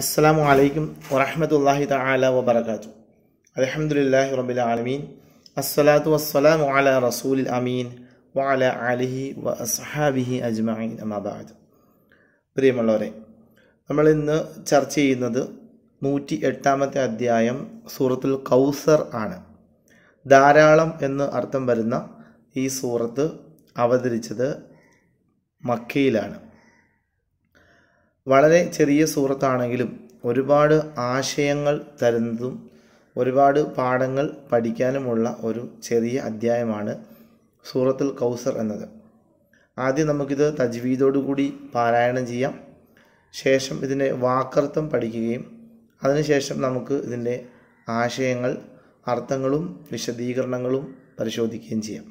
അസ്സാം വലൈക്കും വറഹമത്തല്ലാഹി തആല വബർക്കാത്തു അലഹമുല്ലാഹി റബ്ബിൽ ആലമീൻ അസ്സലാത്തു വസ്സലാം അല റസൂൽ അമീൻ വാല അലിഹി വസ്ഹാബിഹി അജ്മീൻ അജ്മഈൻ അമാബാദ് പ്രിയമുള്ളവരെ നമ്മൾ ഇന്ന് ചർച്ച ചെയ്യുന്നത് നൂറ്റി എട്ടാമത്തെ അധ്യായം സൂറത്തുൽ കൗസർ ആണ് ധാരാളം എന്ന് അർത്ഥം വരുന്ന ഈ സൂറത്ത് അവതരിച്ചത് മക്കയിലാണ് വളരെ ചെറിയ സൂറത്താണെങ്കിലും ഒരുപാട് ആശയങ്ങൾ തരുന്നതും ഒരുപാട് പാഠങ്ങൾ പഠിക്കാനുമുള്ള ഒരു ചെറിയ അധ്യായമാണ് സൂറത്തുൽ കൗസർ എന്നത് ആദ്യം നമുക്കിത് തജ്വീദോടുകൂടി പാരായണം ചെയ്യാം ശേഷം ഇതിൻ്റെ വാക്കർത്ഥം പഠിക്കുകയും അതിനുശേഷം നമുക്ക് ഇതിൻ്റെ ആശയങ്ങൾ അർത്ഥങ്ങളും വിശദീകരണങ്ങളും പരിശോധിക്കുകയും ചെയ്യാം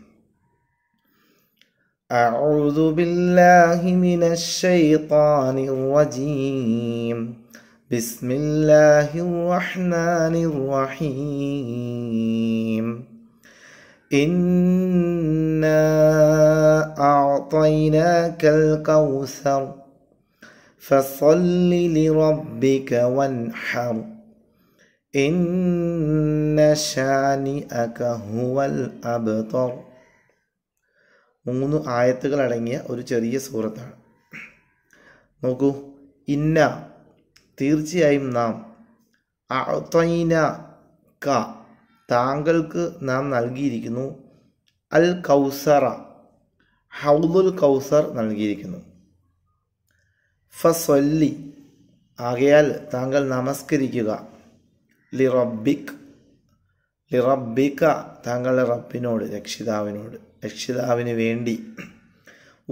أعوذ بالله من الشيطان الرجيم بسم الله الرحمن الرحيم إنا أعطيناك الكوثر فصل لربك وانحر إن شانئك هو الأبطر മൂന്ന് ആയത്തുകൾ അടങ്ങിയ ഒരു ചെറിയ സൂറത്താണ് നോക്കൂ ഇന്ന തീർച്ചയായും നാം അത്തൈന ക താങ്കൾക്ക് നാം നൽകിയിരിക്കുന്നു അൽ കൗസറ ഹൗദുൽ കൗസർ നൽകിയിരിക്കുന്നു ഫസ്വല്ലി ആകയാൽ താങ്കൾ നമസ്കരിക്കുക ലിറബിക് ലിറബിക്ക താങ്കളുടെ റബ്ബിനോട് രക്ഷിതാവിനോട് രക്ഷിതാവിന് വേണ്ടി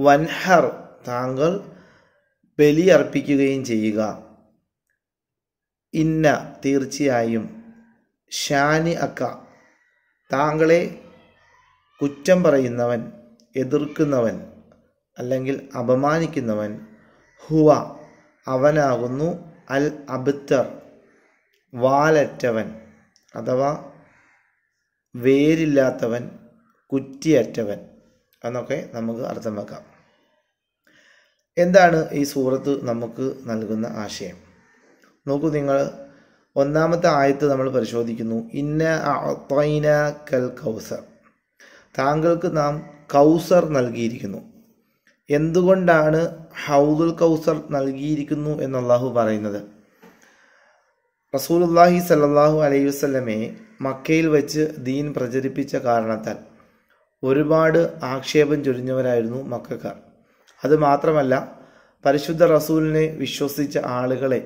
വൻഹർ താങ്കൾ ബലി അർപ്പിക്കുകയും ചെയ്യുക ഇന്ന തീർച്ചയായും ഷാനി അക്ക താങ്കളെ കുറ്റം പറയുന്നവൻ എതിർക്കുന്നവൻ അല്ലെങ്കിൽ അപമാനിക്കുന്നവൻ ഹുവ അവനാകുന്നു അൽ അബിത്തർ വാലറ്റവൻ അഥവാ വേരില്ലാത്തവൻ കുറ്റിയറ്റവൻ എന്നൊക്കെ നമുക്ക് അർത്ഥം വെക്കാം എന്താണ് ഈ സൂറത്ത് നമുക്ക് നൽകുന്ന ആശയം നോക്കൂ നിങ്ങൾ ഒന്നാമത്തെ ആയത്ത് നമ്മൾ പരിശോധിക്കുന്നു ഇന്ന അത്തൈന കൽ കൗസർ താങ്കൾക്ക് നാം കൗസർ നൽകിയിരിക്കുന്നു എന്തുകൊണ്ടാണ് ഹൗദുൽ കൗസർ നൽകിയിരിക്കുന്നു എന്ന് പറയുന്നത് റസൂൽ റസൂലുല്ലാഹി സല്ലാഹു അലൈഹി വസ്ലമെ മക്കയിൽ വെച്ച് ദീൻ പ്രചരിപ്പിച്ച കാരണത്താൽ ഒരുപാട് ആക്ഷേപം ചൊരിഞ്ഞവരായിരുന്നു മക്കാർ അത് മാത്രമല്ല പരിശുദ്ധ റസൂലിനെ വിശ്വസിച്ച ആളുകളെ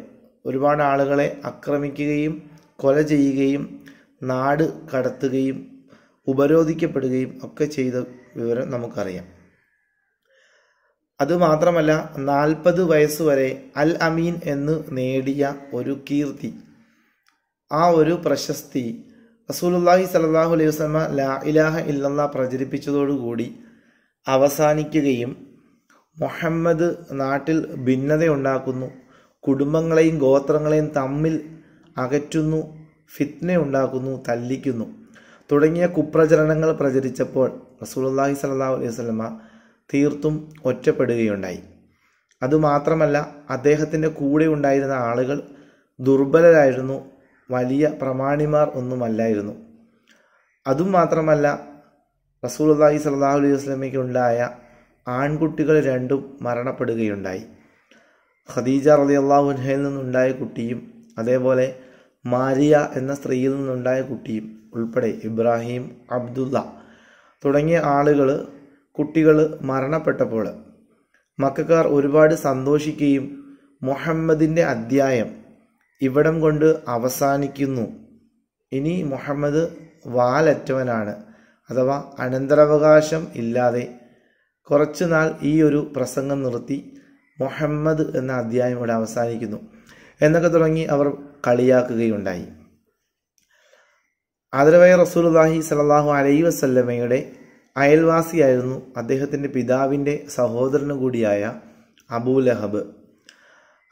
ഒരുപാട് ആളുകളെ ആക്രമിക്കുകയും കൊല ചെയ്യുകയും നാട് കടത്തുകയും ഉപരോധിക്കപ്പെടുകയും ഒക്കെ ചെയ്ത വിവരം നമുക്കറിയാം അതുമാത്രമല്ല നാൽപ്പത് വയസ്സ് വരെ അൽ അമീൻ എന്ന് നേടിയ ഒരു കീർത്തി ആ ഒരു പ്രശസ്തി റസൂലുല്ലാഹി സലാഹു അലൈഹി വസ്ലമ ലാ ഇലാഹ ഇല്ലല്ല പ്രചരിപ്പിച്ചതോടുകൂടി അവസാനിക്കുകയും മുഹമ്മദ് നാട്ടിൽ ഭിന്നതയുണ്ടാക്കുന്നു കുടുംബങ്ങളെയും ഗോത്രങ്ങളെയും തമ്മിൽ അകറ്റുന്നു ഫിത്ന ഉണ്ടാക്കുന്നു തല്ലിക്കുന്നു തുടങ്ങിയ കുപ്രചരണങ്ങൾ പ്രചരിച്ചപ്പോൾ റസൂലുല്ലാഹി സലാഹു അലൈഹി വസ്ലമ തീർത്തും ഒറ്റപ്പെടുകയുണ്ടായി അതുമാത്രമല്ല അദ്ദേഹത്തിൻ്റെ കൂടെ ഉണ്ടായിരുന്ന ആളുകൾ ദുർബലരായിരുന്നു വലിയ പ്രമാണിമാർ ഒന്നുമല്ലായിരുന്നു അതും മാത്രമല്ല റസൂൽ അള്ളാഹി സലാഹു അലൈഹി വസ്ലമിക്കുണ്ടായ ആൺകുട്ടികൾ രണ്ടും മരണപ്പെടുകയുണ്ടായി ഖദീജ റലി അള്ളാഹുൻഹയിൽ നിന്നുണ്ടായ കുട്ടിയും അതേപോലെ മാരിയ എന്ന സ്ത്രീയിൽ നിന്നുണ്ടായ കുട്ടിയും ഉൾപ്പെടെ ഇബ്രാഹിം അബ്ദുല്ല തുടങ്ങിയ ആളുകൾ കുട്ടികൾ മരണപ്പെട്ടപ്പോൾ മക്കാർ ഒരുപാട് സന്തോഷിക്കുകയും മുഹമ്മദിൻ്റെ അധ്യായം ഇവിടം കൊണ്ട് അവസാനിക്കുന്നു ഇനി മുഹമ്മദ് വാലറ്റവനാണ് അഥവാ അനന്തരാവകാശം ഇല്ലാതെ കുറച്ച് നാൾ ഈ ഒരു പ്രസംഗം നിർത്തി മുഹമ്മദ് എന്ന അധ്യായം ഇവിടെ അവസാനിക്കുന്നു എന്നൊക്കെ തുടങ്ങി അവർ കളിയാക്കുകയുണ്ടായി ആദരവായ റസൂൽഹി സലാഹു അലൈ വസല്ലമ്മയുടെ അയൽവാസിയായിരുന്നു അദ്ദേഹത്തിൻ്റെ പിതാവിൻ്റെ സഹോദരനു കൂടിയായ അബൂലഹബ്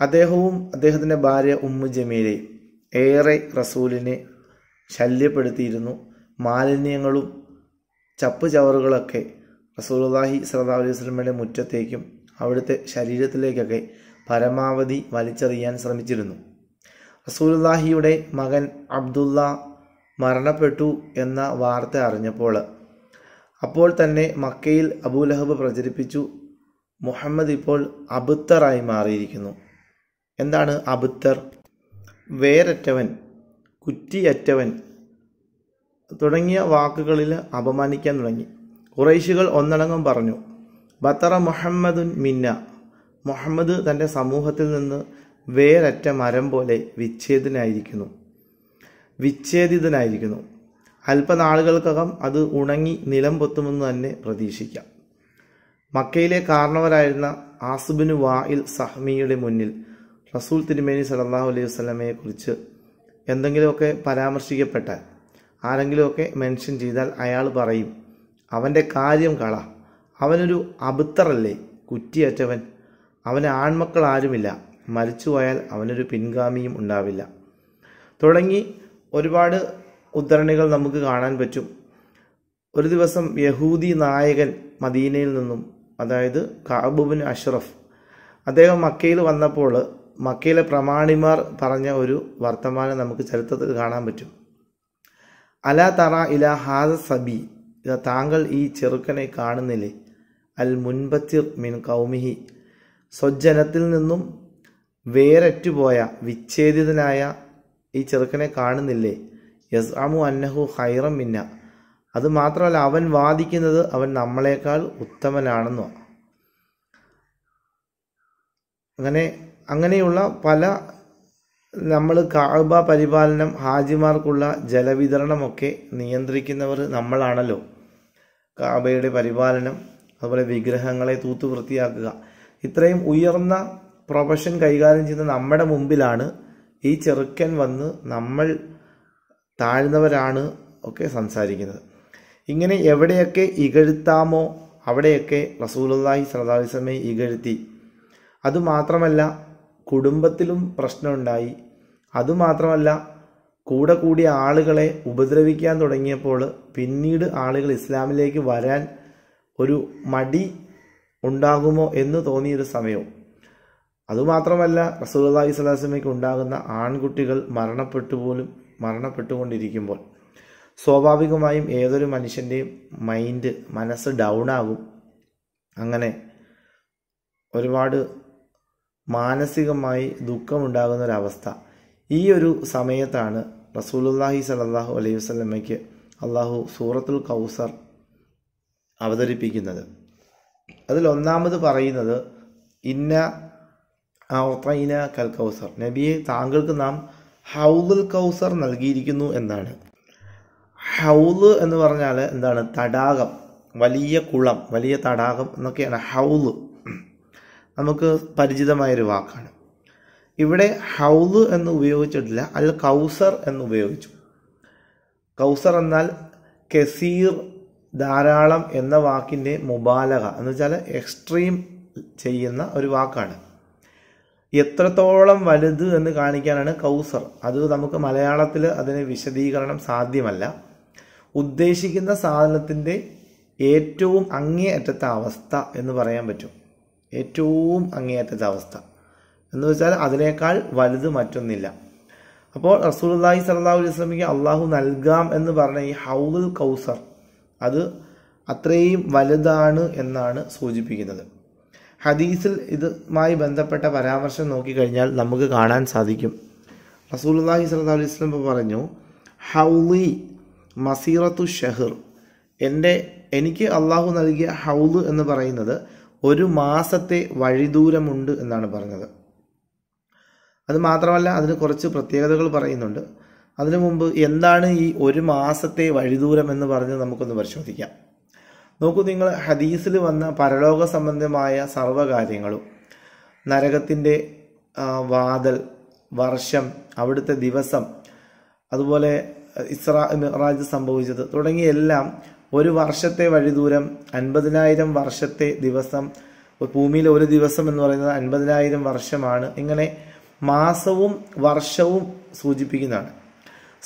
അദ്ദേഹവും അദ്ദേഹത്തിൻ്റെ ഭാര്യ ഉമ്മു ജമീലയും ഏറെ റസൂലിനെ ശല്യപ്പെടുത്തിയിരുന്നു മാലിന്യങ്ങളും ചപ്പ് ചവറുകളൊക്കെ റസൂലുള്ളാഹി സല്ലാ അലൈഹി സ്വലമയുടെ മുറ്റത്തേക്കും അവിടുത്തെ ശരീരത്തിലേക്കൊക്കെ പരമാവധി വലിച്ചെറിയാൻ ശ്രമിച്ചിരുന്നു റസൂലുള്ളാഹിയുടെ മകൻ അബ്ദുള്ള മരണപ്പെട്ടു എന്ന വാർത്ത അറിഞ്ഞപ്പോൾ അപ്പോൾ തന്നെ മക്കയിൽ അബൂലഹബ് പ്രചരിപ്പിച്ചു മുഹമ്മദ് ഇപ്പോൾ അബുത്തറായി മാറിയിരിക്കുന്നു എന്താണ് അബുത്തർ വേരറ്റവൻ കുറ്റിയറ്റവൻ തുടങ്ങിയ വാക്കുകളിൽ അപമാനിക്കാൻ തുടങ്ങി കുറൈശികൾ ഒന്നടങ്കം പറഞ്ഞു ബത്തറ മുഹമ്മദുൻ മിന്ന മുഹമ്മദ് തൻ്റെ സമൂഹത്തിൽ നിന്ന് വേരറ്റ മരം പോലെ വിച്ഛേദനായിരിക്കുന്നു വിച്ഛേദിതനായിരിക്കുന്നു അല്പനാളുകൾക്കകം അത് ഉണങ്ങി നിലം പൊത്തുമെന്ന് തന്നെ പ്രതീക്ഷിക്കാം മക്കയിലെ കാരണവരായിരുന്ന ആസുബിന് വായിൽ സഹ്മിയുടെ മുന്നിൽ റസൂൽ തിരുമേനി സലല്ലാഹു അലൈഹി വസ്ലമയെ കുറിച്ച് എന്തെങ്കിലുമൊക്കെ പരാമർശിക്കപ്പെട്ടാൽ ആരെങ്കിലുമൊക്കെ മെൻഷൻ ചെയ്താൽ അയാൾ പറയും അവൻ്റെ കാര്യം കള അവനൊരു അബുത്തറല്ലേ കുറ്റിയറ്റവൻ അവന് ആൺമക്കൾ ആരുമില്ല മരിച്ചുപോയാൽ അവനൊരു പിൻഗാമിയും ഉണ്ടാവില്ല തുടങ്ങി ഒരുപാട് ഉദ്ധരണികൾ നമുക്ക് കാണാൻ പറ്റും ഒരു ദിവസം യഹൂദി നായകൻ മദീനയിൽ നിന്നും അതായത് കാബുബിൻ അഷ്റഫ് അദ്ദേഹം മക്കയിൽ വന്നപ്പോൾ മക്കയിലെ പ്രമാണിമാർ പറഞ്ഞ ഒരു വർത്തമാനം നമുക്ക് ചരിത്രത്തിൽ കാണാൻ പറ്റും അല തറ ഇല ഹാദ സബി താങ്കൾ ഈ ചെറുക്കനെ കാണുന്നില്ലേ അൽ മുൻപത്തിർ മിൻ കൗമിഹി സ്വജനത്തിൽ നിന്നും വേരറ്റുപോയ വിച്ഛേദിതനായ ഈ ചെറുക്കനെ കാണുന്നില്ലേ യസ് അമു അന്നഹു ഹൈറം മിന്ന അത് മാത്രമല്ല അവൻ വാദിക്കുന്നത് അവൻ നമ്മളെക്കാൾ ഉത്തമനാണെന്നോ അങ്ങനെ അങ്ങനെയുള്ള പല നമ്മൾ കാഴ്ബ പരിപാലനം ഹാജിമാർക്കുള്ള ജലവിതരണമൊക്കെ നിയന്ത്രിക്കുന്നവർ നമ്മളാണല്ലോ കാബയുടെ പരിപാലനം അതുപോലെ വിഗ്രഹങ്ങളെ തൂത്തു വൃത്തിയാക്കുക ഇത്രയും ഉയർന്ന പ്രൊഫഷൻ കൈകാര്യം ചെയ്യുന്ന നമ്മുടെ മുമ്പിലാണ് ഈ ചെറുക്കൻ വന്ന് നമ്മൾ താഴ്ന്നവരാണ് ഒക്കെ സംസാരിക്കുന്നത് ഇങ്ങനെ എവിടെയൊക്കെ ഇകഴ്ത്താമോ അവിടെയൊക്കെ റസൂലുള്ളാഹി സല്ലല്ലാഹി അലൈഹി ഇകഴ്ത്തി അതുമാത്രമല്ല കുടുംബത്തിലും പ്രശ്നമുണ്ടായി അതുമാത്രമല്ല കൂടെ കൂടിയ ആളുകളെ ഉപദ്രവിക്കാൻ തുടങ്ങിയപ്പോൾ പിന്നീട് ആളുകൾ ഇസ്ലാമിലേക്ക് വരാൻ ഒരു മടി ഉണ്ടാകുമോ എന്ന് തോന്നിയൊരു സമയവും അതുമാത്രമല്ല റസൂലി സ്വലാസ്മയ്ക്ക് ഉണ്ടാകുന്ന ആൺകുട്ടികൾ മരണപ്പെട്ടു പോലും മരണപ്പെട്ടുകൊണ്ടിരിക്കുമ്പോൾ സ്വാഭാവികമായും ഏതൊരു മനുഷ്യൻ്റെയും മൈൻഡ് മനസ്സ് ഡൗൺ ആകും അങ്ങനെ ഒരുപാട് മാനസികമായി ദുഃഖമുണ്ടാകുന്ന ഒരവസ്ഥ ഈ ഒരു സമയത്താണ് റസൂലുല്ലാഹി സലല്ലാഹു അലൈഹി വസ്ലമയ്ക്ക് അള്ളാഹു സൂറത്തുൽ കൗസർ അവതരിപ്പിക്കുന്നത് അതിൽ ഒന്നാമത് പറയുന്നത് ഇന്ന ഔത്തൈന കൽ കൗസർ നബിയെ താങ്കൾക്ക് നാം ഹൗദുൽ കൗസർ നൽകിയിരിക്കുന്നു എന്നാണ് ഹൗദ് എന്ന് പറഞ്ഞാൽ എന്താണ് തടാകം വലിയ കുളം വലിയ തടാകം എന്നൊക്കെയാണ് ഹൗദ് നമുക്ക് പരിചിതമായൊരു വാക്കാണ് ഇവിടെ ഹൗദ് എന്ന് ഉപയോഗിച്ചിട്ടില്ല അൽ കൗസർ എന്ന് ഉപയോഗിച്ചു കൗസർ എന്നാൽ കെസീർ ധാരാളം എന്ന വാക്കിൻ്റെ മുബാലക എന്ന് വെച്ചാൽ എക്സ്ട്രീം ചെയ്യുന്ന ഒരു വാക്കാണ് എത്രത്തോളം വലുത് എന്ന് കാണിക്കാനാണ് കൗസർ അത് നമുക്ക് മലയാളത്തിൽ അതിന് വിശദീകരണം സാധ്യമല്ല ഉദ്ദേശിക്കുന്ന സാധനത്തിൻ്റെ ഏറ്റവും അങ്ങേയറ്റത്തെ അവസ്ഥ എന്ന് പറയാൻ പറ്റും ഏറ്റവും അങ്ങേയറ്റത്തെ അവസ്ഥ എന്ന് വെച്ചാൽ അതിനേക്കാൾ വലുത് മറ്റൊന്നില്ല അപ്പോൾ റസൂലി സല്ലാഹു അലൈസ്ലമിക്ക് അള്ളാഹു നൽകാം എന്ന് പറഞ്ഞ ഈ ഹൗദുൽ കൗസർ അത് അത്രയും വലുതാണ് എന്നാണ് സൂചിപ്പിക്കുന്നത് ഹദീസിൽ ഇതുമായി ബന്ധപ്പെട്ട പരാമർശം നോക്കിക്കഴിഞ്ഞാൽ നമുക്ക് കാണാൻ സാധിക്കും സലാഹു അലൈഹി അലൈസ്ലം പറഞ്ഞു ഹൗലി മസീറത്തു ഷഹർ എൻ്റെ എനിക്ക് അള്ളാഹു നൽകിയ ഹൗദ് എന്ന് പറയുന്നത് ഒരു മാസത്തെ വഴിദൂരമുണ്ട് എന്നാണ് പറഞ്ഞത് അത് മാത്രമല്ല അതിന് കുറച്ച് പ്രത്യേകതകൾ പറയുന്നുണ്ട് അതിനു മുമ്പ് എന്താണ് ഈ ഒരു മാസത്തെ വഴിദൂരം എന്ന് പറഞ്ഞ് നമുക്കൊന്ന് പരിശോധിക്കാം നോക്കൂ നിങ്ങൾ ഹദീസിൽ വന്ന പരലോക സംബന്ധമായ സർവ്വകാര്യങ്ങളും നരകത്തിൻ്റെ വാതൽ വർഷം അവിടുത്തെ ദിവസം അതുപോലെ ഇസ്രാ മിറാജ് സംഭവിച്ചത് തുടങ്ങിയെല്ലാം ഒരു വർഷത്തെ വഴിദൂരം അൻപതിനായിരം വർഷത്തെ ദിവസം ഭൂമിയിലെ ഒരു ദിവസം എന്ന് പറയുന്നത് അൻപതിനായിരം വർഷമാണ് ഇങ്ങനെ മാസവും വർഷവും സൂചിപ്പിക്കുന്നതാണ്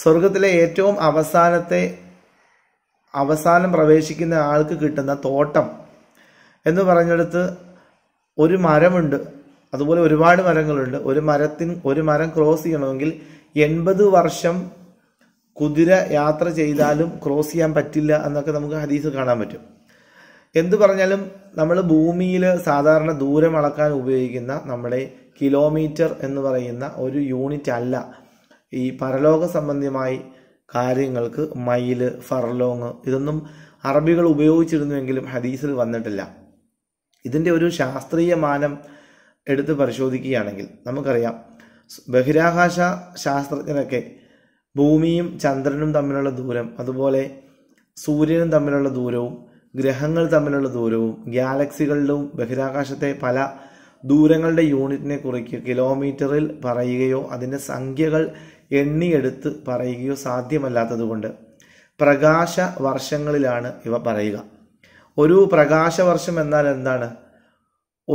സ്വർഗത്തിലെ ഏറ്റവും അവസാനത്തെ അവസാനം പ്രവേശിക്കുന്ന ആൾക്ക് കിട്ടുന്ന തോട്ടം എന്ന് പറഞ്ഞെടുത്ത് ഒരു മരമുണ്ട് അതുപോലെ ഒരുപാട് മരങ്ങളുണ്ട് ഒരു മരത്തിന് ഒരു മരം ക്രോസ് ചെയ്യണമെങ്കിൽ എൺപത് വർഷം കുതിര യാത്ര ചെയ്താലും ക്രോസ് ചെയ്യാൻ പറ്റില്ല എന്നൊക്കെ നമുക്ക് ഹദീസ് കാണാൻ പറ്റും എന്തു പറഞ്ഞാലും നമ്മൾ ഭൂമിയിൽ സാധാരണ ദൂരം അളക്കാൻ ഉപയോഗിക്കുന്ന നമ്മുടെ കിലോമീറ്റർ എന്ന് പറയുന്ന ഒരു യൂണിറ്റ് അല്ല ഈ പരലോക സംബന്ധമായി കാര്യങ്ങൾക്ക് മൈൽ ഫർലോങ് ഇതൊന്നും അറബികൾ ഉപയോഗിച്ചിരുന്നുവെങ്കിലും ഹദീസിൽ വന്നിട്ടില്ല ഇതിൻ്റെ ഒരു ശാസ്ത്രീയ മാനം എടുത്ത് പരിശോധിക്കുകയാണെങ്കിൽ നമുക്കറിയാം ബഹിരാകാശ ശാസ്ത്രജ്ഞരൊക്കെ ഭൂമിയും ചന്ദ്രനും തമ്മിലുള്ള ദൂരം അതുപോലെ സൂര്യനും തമ്മിലുള്ള ദൂരവും ഗ്രഹങ്ങൾ തമ്മിലുള്ള ദൂരവും ഗാലക്സികളിലും ബഹിരാകാശത്തെ പല ദൂരങ്ങളുടെ യൂണിറ്റിനെ കുറിച്ച് കിലോമീറ്ററിൽ പറയുകയോ അതിൻ്റെ സംഖ്യകൾ എണ്ണിയെടുത്ത് പറയുകയോ സാധ്യമല്ലാത്തതുകൊണ്ട് പ്രകാശ വർഷങ്ങളിലാണ് ഇവ പറയുക ഒരു പ്രകാശവർഷം എന്നാൽ എന്താണ്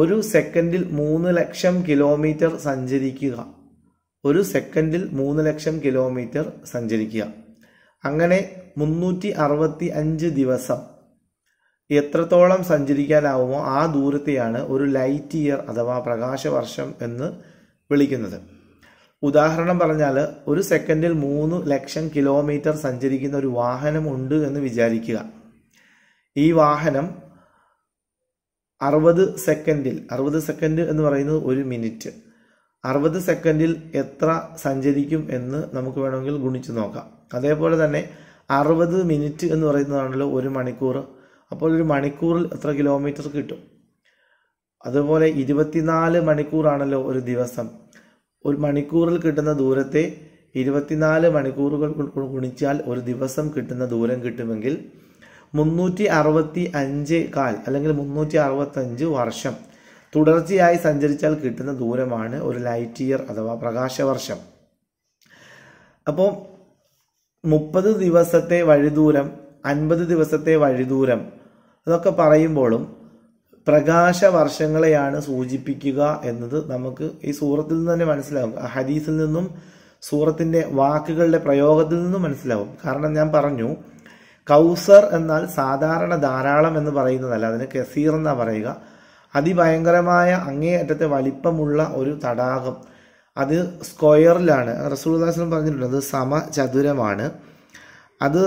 ഒരു സെക്കൻഡിൽ മൂന്ന് ലക്ഷം കിലോമീറ്റർ സഞ്ചരിക്കുക ഒരു സെക്കൻഡിൽ മൂന്ന് ലക്ഷം കിലോമീറ്റർ സഞ്ചരിക്കുക അങ്ങനെ മുന്നൂറ്റി അറുപത്തി അഞ്ച് ദിവസം എത്രത്തോളം സഞ്ചരിക്കാനാവുമോ ആ ദൂരത്തെയാണ് ഒരു ലൈറ്റ് ഇയർ അഥവാ പ്രകാശവർഷം എന്ന് വിളിക്കുന്നത് ഉദാഹരണം പറഞ്ഞാൽ ഒരു സെക്കൻഡിൽ മൂന്ന് ലക്ഷം കിലോമീറ്റർ സഞ്ചരിക്കുന്ന ഒരു വാഹനം ഉണ്ട് എന്ന് വിചാരിക്കുക ഈ വാഹനം അറുപത് സെക്കൻഡിൽ അറുപത് സെക്കൻഡ് എന്ന് പറയുന്നത് ഒരു മിനിറ്റ് അറുപത് സെക്കൻഡിൽ എത്ര സഞ്ചരിക്കും എന്ന് നമുക്ക് വേണമെങ്കിൽ ഗുണിച്ച് നോക്കാം അതേപോലെ തന്നെ അറുപത് മിനിറ്റ് എന്ന് പറയുന്നതാണല്ലോ ഒരു മണിക്കൂർ അപ്പോൾ ഒരു മണിക്കൂറിൽ എത്ര കിലോമീറ്റർ കിട്ടും അതുപോലെ ഇരുപത്തിനാല് മണിക്കൂറാണല്ലോ ഒരു ദിവസം ഒരു മണിക്കൂറിൽ കിട്ടുന്ന ദൂരത്തെ ഇരുപത്തിനാല് മണിക്കൂറുകൾ ഗുണിച്ചാൽ ഒരു ദിവസം കിട്ടുന്ന ദൂരം കിട്ടുമെങ്കിൽ മുന്നൂറ്റി അറുപത്തി അഞ്ച് കാൽ അല്ലെങ്കിൽ മുന്നൂറ്റി അറുപത്തഞ്ച് വർഷം തുടർച്ചയായി സഞ്ചരിച്ചാൽ കിട്ടുന്ന ദൂരമാണ് ഒരു ലൈറ്റ് ഇയർ അഥവാ പ്രകാശവർഷം അപ്പോൾ മുപ്പത് ദിവസത്തെ വഴിദൂരം അൻപത് ദിവസത്തെ വഴിദൂരം അതൊക്കെ പറയുമ്പോഴും പ്രകാശവർഷങ്ങളെയാണ് സൂചിപ്പിക്കുക എന്നത് നമുക്ക് ഈ സൂറത്തിൽ നിന്ന് തന്നെ മനസ്സിലാവും ഹദീസിൽ നിന്നും സൂറത്തിൻ്റെ വാക്കുകളുടെ പ്രയോഗത്തിൽ നിന്നും മനസ്സിലാവും കാരണം ഞാൻ പറഞ്ഞു കൗസർ എന്നാൽ സാധാരണ ധാരാളം എന്ന് പറയുന്നതല്ല അതിന് കസീർ എന്നാണ് പറയുക അതിഭയങ്കരമായ അങ്ങേയറ്റത്തെ വലിപ്പമുള്ള ഒരു തടാകം അത് സ്ക്വയറിലാണ് റസൂൽദാസൻ പറഞ്ഞിട്ടുണ്ട് അത് സമചതുരമാണ് അത്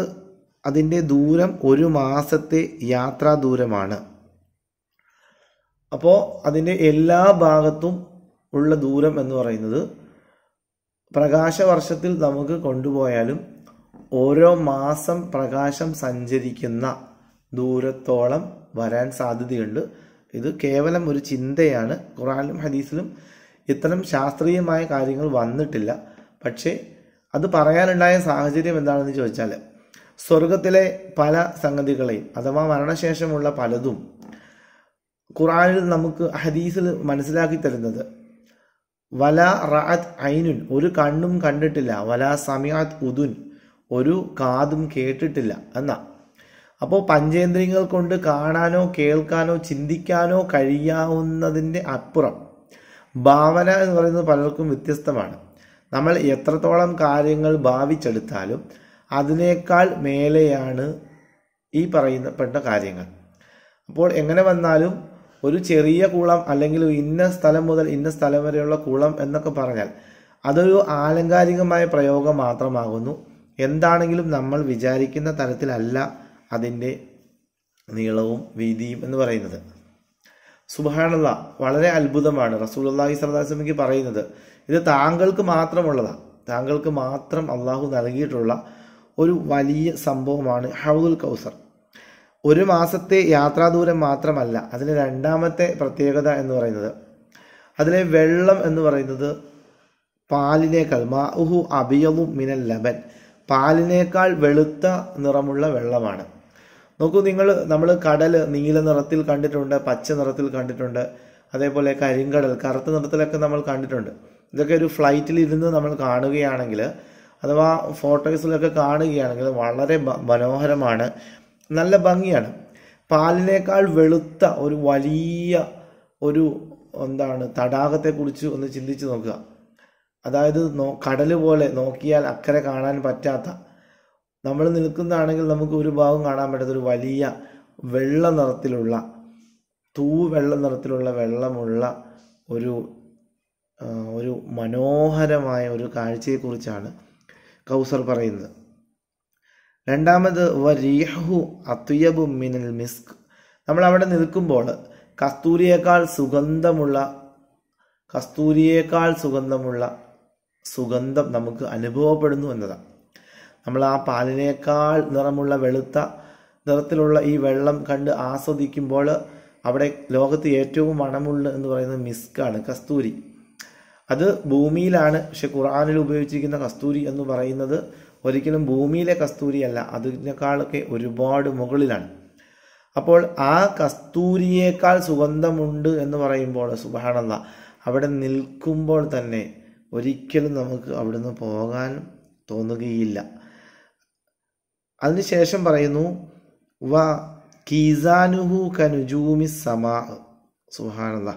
അതിൻ്റെ ദൂരം ഒരു മാസത്തെ യാത്രാ ദൂരമാണ് അപ്പോൾ അതിൻ്റെ എല്ലാ ഭാഗത്തും ഉള്ള ദൂരം എന്ന് പറയുന്നത് പ്രകാശവർഷത്തിൽ നമുക്ക് കൊണ്ടുപോയാലും ഓരോ മാസം പ്രകാശം സഞ്ചരിക്കുന്ന ദൂരത്തോളം വരാൻ സാധ്യതയുണ്ട് ഇത് കേവലം ഒരു ചിന്തയാണ് ഖുറാനിലും ഹദീസിലും ഇത്തരം ശാസ്ത്രീയമായ കാര്യങ്ങൾ വന്നിട്ടില്ല പക്ഷേ അത് പറയാനുണ്ടായ സാഹചര്യം എന്താണെന്ന് ചോദിച്ചാൽ സ്വർഗത്തിലെ പല സംഗതികളെയും അഥവാ മരണശേഷമുള്ള പലതും ഖുറാനിൽ നമുക്ക് ഹദീസിൽ മനസ്സിലാക്കി തരുന്നത് വല റാത്ത് ഐനുൻ ഒരു കണ്ണും കണ്ടിട്ടില്ല വല സമിയാത്ത് ഉദുൻ ഒരു കാതും കേട്ടിട്ടില്ല എന്നാ അപ്പോൾ പഞ്ചേന്ദ്രിയങ്ങൾ കൊണ്ട് കാണാനോ കേൾക്കാനോ ചിന്തിക്കാനോ കഴിയാവുന്നതിൻ്റെ അപ്പുറം ഭാവന എന്ന് പറയുന്നത് പലർക്കും വ്യത്യസ്തമാണ് നമ്മൾ എത്രത്തോളം കാര്യങ്ങൾ ഭാവിച്ചെടുത്താലും അതിനേക്കാൾ മേലെയാണ് ഈ പറയുന്നപ്പെട്ട കാര്യങ്ങൾ അപ്പോൾ എങ്ങനെ വന്നാലും ഒരു ചെറിയ കുളം അല്ലെങ്കിൽ ഇന്ന സ്ഥലം മുതൽ ഇന്ന സ്ഥലം വരെയുള്ള കുളം എന്നൊക്കെ പറഞ്ഞാൽ അതൊരു ആലങ്കാരികമായ പ്രയോഗം മാത്രമാകുന്നു എന്താണെങ്കിലും നമ്മൾ വിചാരിക്കുന്ന തരത്തിലല്ല അതിൻ്റെ നീളവും വീതിയും എന്ന് പറയുന്നത് സുബാനുള്ള വളരെ അത്ഭുതമാണ് റസൂൽ അള്ളാഹി സലഹുസ്ലമിക്ക് പറയുന്നത് ഇത് താങ്കൾക്ക് മാത്രമുള്ളതാണ് താങ്കൾക്ക് മാത്രം അള്ളാഹു നൽകിയിട്ടുള്ള ഒരു വലിയ സംഭവമാണ് ഹൗദുൽ കൗസർ ഒരു മാസത്തെ യാത്രാദൂരം മാത്രമല്ല അതിലെ രണ്ടാമത്തെ പ്രത്യേകത എന്ന് പറയുന്നത് അതിലെ വെള്ളം എന്ന് പറയുന്നത് പാലിനേക്കാൾ മാഹു അബിയവും മിനൽ ലബൻ പാലിനേക്കാൾ വെളുത്ത നിറമുള്ള വെള്ളമാണ് നോക്കൂ നിങ്ങൾ നമ്മൾ കടൽ നീല നിറത്തിൽ കണ്ടിട്ടുണ്ട് പച്ച നിറത്തിൽ കണ്ടിട്ടുണ്ട് അതേപോലെ കരിങ്കടൽ കറുത്ത നിറത്തിലൊക്കെ നമ്മൾ കണ്ടിട്ടുണ്ട് ഇതൊക്കെ ഒരു ഫ്ലൈറ്റിൽ ഇരുന്ന് നമ്മൾ കാണുകയാണെങ്കിൽ അഥവാ ഫോട്ടോസിലൊക്കെ കാണുകയാണെങ്കിൽ വളരെ മനോഹരമാണ് നല്ല ഭംഗിയാണ് പാലിനേക്കാൾ വെളുത്ത ഒരു വലിയ ഒരു എന്താണ് തടാകത്തെക്കുറിച്ച് ഒന്ന് ചിന്തിച്ച് നോക്കുക അതായത് നോ കടൽ പോലെ നോക്കിയാൽ അക്കരെ കാണാൻ പറ്റാത്ത നമ്മൾ നിൽക്കുന്നതാണെങ്കിൽ നമുക്ക് ഒരു ഭാഗം കാണാൻ പറ്റാത്ത ഒരു വലിയ വെള്ള നിറത്തിലുള്ള തൂ വെള്ള നിറത്തിലുള്ള വെള്ളമുള്ള ഒരു ഒരു മനോഹരമായ ഒരു കാഴ്ചയെക്കുറിച്ചാണ് കൗസർ പറയുന്നത് രണ്ടാമത് വ റീഹു മിനൽ മിസ്ക് നമ്മൾ അവിടെ നിൽക്കുമ്പോൾ കസ്തൂരിയേക്കാൾ സുഗന്ധമുള്ള കസ്തൂരിയേക്കാൾ സുഗന്ധമുള്ള സുഗന്ധം നമുക്ക് അനുഭവപ്പെടുന്നു എന്നതാണ് നമ്മൾ ആ പാലിനേക്കാൾ നിറമുള്ള വെളുത്ത നിറത്തിലുള്ള ഈ വെള്ളം കണ്ട് ആസ്വദിക്കുമ്പോൾ അവിടെ ലോകത്ത് ഏറ്റവും മണമുള്ള എന്ന് പറയുന്നത് മിസ്കാണ് കസ്തൂരി അത് ഭൂമിയിലാണ് പക്ഷെ ഖുറാനിൽ ഉപയോഗിച്ചിരിക്കുന്ന കസ്തൂരി എന്ന് പറയുന്നത് ഒരിക്കലും ഭൂമിയിലെ കസ്തൂരിയല്ല അതിനേക്കാളൊക്കെ ഒരുപാട് മുകളിലാണ് അപ്പോൾ ആ കസ്തൂരിയേക്കാൾ സുഗന്ധമുണ്ട് എന്ന് പറയുമ്പോൾ സുബാണല്ല അവിടെ നിൽക്കുമ്പോൾ തന്നെ ഒരിക്കലും നമുക്ക് അവിടുന്ന് പോകാൻ തോന്നുകയില്ല അതിനുശേഷം പറയുന്നു വ കീസാനുഹു കനുജൂമി സമാ സുഹാനന്ദ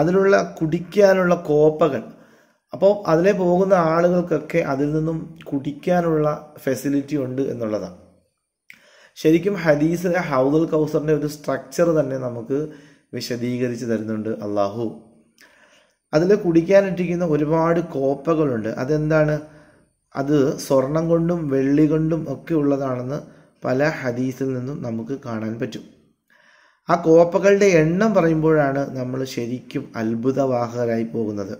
അതിലുള്ള കുടിക്കാനുള്ള കോപ്പകൾ അപ്പോൾ അതിലെ പോകുന്ന ആളുകൾക്കൊക്കെ അതിൽ നിന്നും കുടിക്കാനുള്ള ഫെസിലിറ്റി ഉണ്ട് എന്നുള്ളതാണ് ശരിക്കും ഹദീസിലെ ഹൗദൽ കൗസറിൻ്റെ ഒരു സ്ട്രക്ചർ തന്നെ നമുക്ക് വിശദീകരിച്ച് തരുന്നുണ്ട് അള്ളാഹു അതിൽ കുടിക്കാനിട്ടിരിക്കുന്ന ഒരുപാട് കോപ്പകളുണ്ട് അതെന്താണ് അത് സ്വർണം കൊണ്ടും വെള്ളി കൊണ്ടും ഒക്കെ ഉള്ളതാണെന്ന് പല ഹദീസിൽ നിന്നും നമുക്ക് കാണാൻ പറ്റും ആ കോപ്പകളുടെ എണ്ണം പറയുമ്പോഴാണ് നമ്മൾ ശരിക്കും അത്ഭുതവാഹകരായി പോകുന്നത്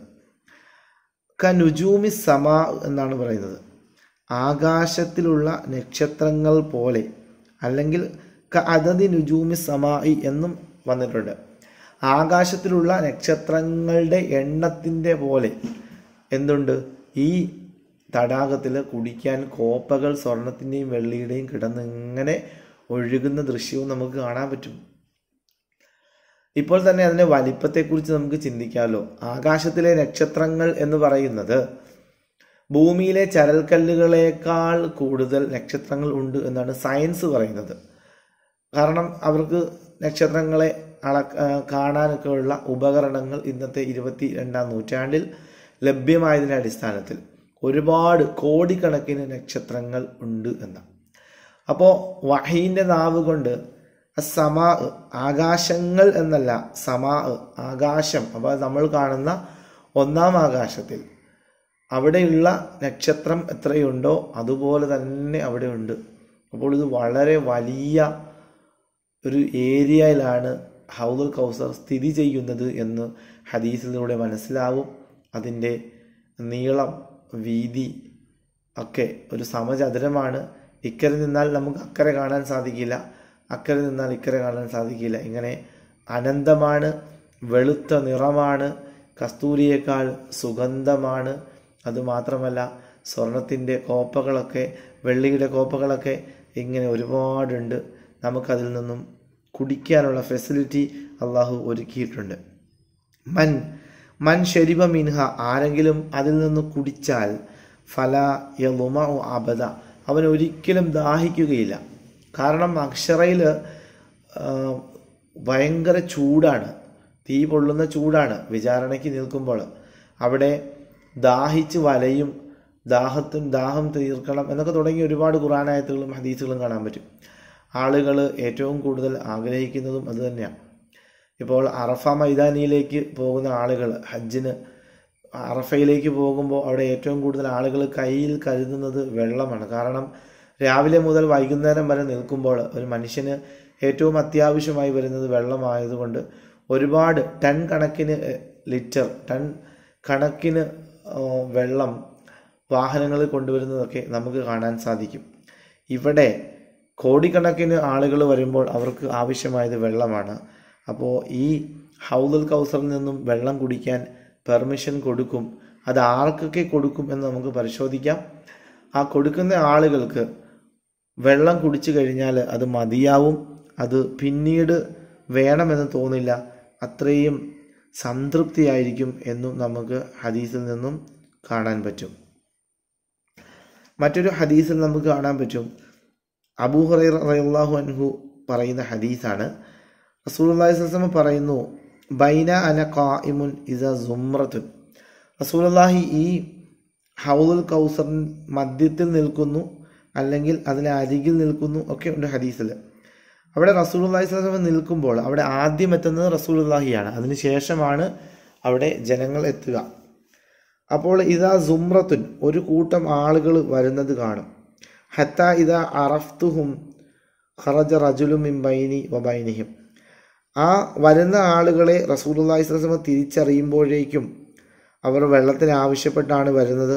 കനുജൂമി സമ എന്നാണ് പറയുന്നത് ആകാശത്തിലുള്ള നക്ഷത്രങ്ങൾ പോലെ അല്ലെങ്കിൽ ക അതതി നുജൂമി സമായി എന്നും വന്നിട്ടുണ്ട് ആകാശത്തിലുള്ള നക്ഷത്രങ്ങളുടെ എണ്ണത്തിൻ്റെ പോലെ എന്തുണ്ട് ഈ തടാകത്തിൽ കുടിക്കാൻ കോപ്പകൾ സ്വർണത്തിൻ്റെയും വെള്ളിയുടെയും കിടന്ന് ഇങ്ങനെ ഒഴുകുന്ന ദൃശ്യവും നമുക്ക് കാണാൻ പറ്റും ഇപ്പോൾ തന്നെ അതിൻ്റെ വലിപ്പത്തെക്കുറിച്ച് നമുക്ക് ചിന്തിക്കാമല്ലോ ആകാശത്തിലെ നക്ഷത്രങ്ങൾ എന്ന് പറയുന്നത് ഭൂമിയിലെ ചരൽക്കല്ലുകളേക്കാൾ കൂടുതൽ നക്ഷത്രങ്ങൾ ഉണ്ട് എന്നാണ് സയൻസ് പറയുന്നത് കാരണം അവർക്ക് നക്ഷത്രങ്ങളെ അള കാണാനൊക്കെയുള്ള ഉപകരണങ്ങൾ ഇന്നത്തെ ഇരുപത്തി രണ്ടാം നൂറ്റാണ്ടിൽ ലഭ്യമായതിൻ്റെ അടിസ്ഥാനത്തിൽ ഒരുപാട് കോടിക്കണക്കിന് നക്ഷത്രങ്ങൾ ഉണ്ട് എന്നാണ് അപ്പോൾ വഹീൻ്റെ നാവ് കൊണ്ട് സമാ ആകാശങ്ങൾ എന്നല്ല സമാ ആകാശം അപ്പോൾ നമ്മൾ കാണുന്ന ഒന്നാം ആകാശത്തിൽ അവിടെയുള്ള നക്ഷത്രം എത്രയുണ്ടോ അതുപോലെ തന്നെ അവിടെ ഉണ്ട് അപ്പോൾ ഇത് വളരെ വലിയ ഒരു ഏരിയയിലാണ് ഹൗദുൽ കൗസർ സ്ഥിതി ചെയ്യുന്നത് എന്ന് ഹദീസിലൂടെ മനസ്സിലാവും അതിൻ്റെ നീളം വീതി ഒക്കെ ഒരു സമചതുരമാണ് ഇക്കരെ നിന്നാൽ നമുക്ക് അക്കരെ കാണാൻ സാധിക്കില്ല അക്കരെ നിന്നാൽ ഇക്കരെ കാണാൻ സാധിക്കില്ല ഇങ്ങനെ അനന്തമാണ് വെളുത്ത നിറമാണ് കസ്തൂരിയേക്കാൾ സുഗന്ധമാണ് അതുമാത്രമല്ല സ്വർണത്തിൻ്റെ കോപ്പകളൊക്കെ വെള്ളിയുടെ കോപ്പകളൊക്കെ ഇങ്ങനെ ഒരുപാടുണ്ട് നമുക്കതിൽ നിന്നും കുടിക്കാനുള്ള ഫെസിലിറ്റി അള്ളാഹു ഒരുക്കിയിട്ടുണ്ട് മൻ മൻ ഷരിബ മിൻഹ ആരെങ്കിലും അതിൽ നിന്ന് കുടിച്ചാൽ ഫല യലുമ അബദ അവൻ ഒരിക്കലും ദാഹിക്കുകയില്ല കാരണം അക്ഷറയിൽ ഭയങ്കര ചൂടാണ് തീ പൊള്ളുന്ന ചൂടാണ് വിചാരണയ്ക്ക് നിൽക്കുമ്പോൾ അവിടെ ദാഹിച്ച് വലയും ദാഹത്തും ദാഹം തീർക്കണം എന്നൊക്കെ തുടങ്ങി ഒരുപാട് ഖുറാനായത്തുകളും ഹദീസുകളും കാണാൻ പറ്റും ആളുകൾ ഏറ്റവും കൂടുതൽ ആഗ്രഹിക്കുന്നതും അതുതന്നെയാണ് ഇപ്പോൾ അറഫ മൈതാനിയിലേക്ക് പോകുന്ന ആളുകൾ ഹജ്ജിന് അറഫയിലേക്ക് പോകുമ്പോൾ അവിടെ ഏറ്റവും കൂടുതൽ ആളുകൾ കയ്യിൽ കരുതുന്നത് വെള്ളമാണ് കാരണം രാവിലെ മുതൽ വൈകുന്നേരം വരെ നിൽക്കുമ്പോൾ ഒരു മനുഷ്യന് ഏറ്റവും അത്യാവശ്യമായി വരുന്നത് വെള്ളമായതുകൊണ്ട് ഒരുപാട് ടൺ കണക്കിന് ലിറ്റർ ടൺ കണക്കിന് വെള്ളം വാഹനങ്ങളിൽ കൊണ്ടുവരുന്നതൊക്കെ നമുക്ക് കാണാൻ സാധിക്കും ഇവിടെ കോടിക്കണക്കിന് ആളുകൾ വരുമ്പോൾ അവർക്ക് ആവശ്യമായത് വെള്ളമാണ് അപ്പോൾ ഈ ഹൗദൽ കൗസറിൽ നിന്നും വെള്ളം കുടിക്കാൻ പെർമിഷൻ കൊടുക്കും അത് ആർക്കൊക്കെ കൊടുക്കും എന്ന് നമുക്ക് പരിശോധിക്കാം ആ കൊടുക്കുന്ന ആളുകൾക്ക് വെള്ളം കുടിച്ചു കഴിഞ്ഞാൽ അത് മതിയാവും അത് പിന്നീട് വേണമെന്ന് തോന്നില്ല അത്രയും സംതൃപ്തിയായിരിക്കും എന്നും നമുക്ക് ഹദീസിൽ നിന്നും കാണാൻ പറ്റും മറ്റൊരു ഹദീസിൽ നമുക്ക് കാണാൻ പറ്റും അബൂ റഹ്ലാഹു അൻഹു പറയുന്ന ഹദീസാണ് റസൂൽസമ പറയുന്നു ബൈന അന കായിമുൻ ഇസ സുമ്രത്തുൻ റസൂലുള്ളാഹി ഈ ഹൗലുൽ കൗസർ മദ്യത്തിൽ നിൽക്കുന്നു അല്ലെങ്കിൽ അതിനെ അരികിൽ നിൽക്കുന്നു ഒക്കെ ഉണ്ട് ഹദീസിൽ അവിടെ റസൂൽ അള്ളാഹിസ്ലാം നിൽക്കുമ്പോൾ അവിടെ ആദ്യം എത്തുന്നത് റസൂൽ അള്ളാഹിയാണ് അതിനുശേഷമാണ് അവിടെ ജനങ്ങൾ എത്തുക അപ്പോൾ ഇതാ സുമ്രത്തുൻ ഒരു കൂട്ടം ആളുകൾ വരുന്നത് കാണും ഹത്ത ഇതാ അറഫ്തുഹും ഖറജ റജുലും ഇംബൈനി വബൈനിഹിം ആ വരുന്ന ആളുകളെ റസൂലുള്ളാഹി സ്വലമ തിരിച്ചറിയുമ്പോഴേക്കും അവർ വെള്ളത്തിന് ആവശ്യപ്പെട്ടാണ് വരുന്നത്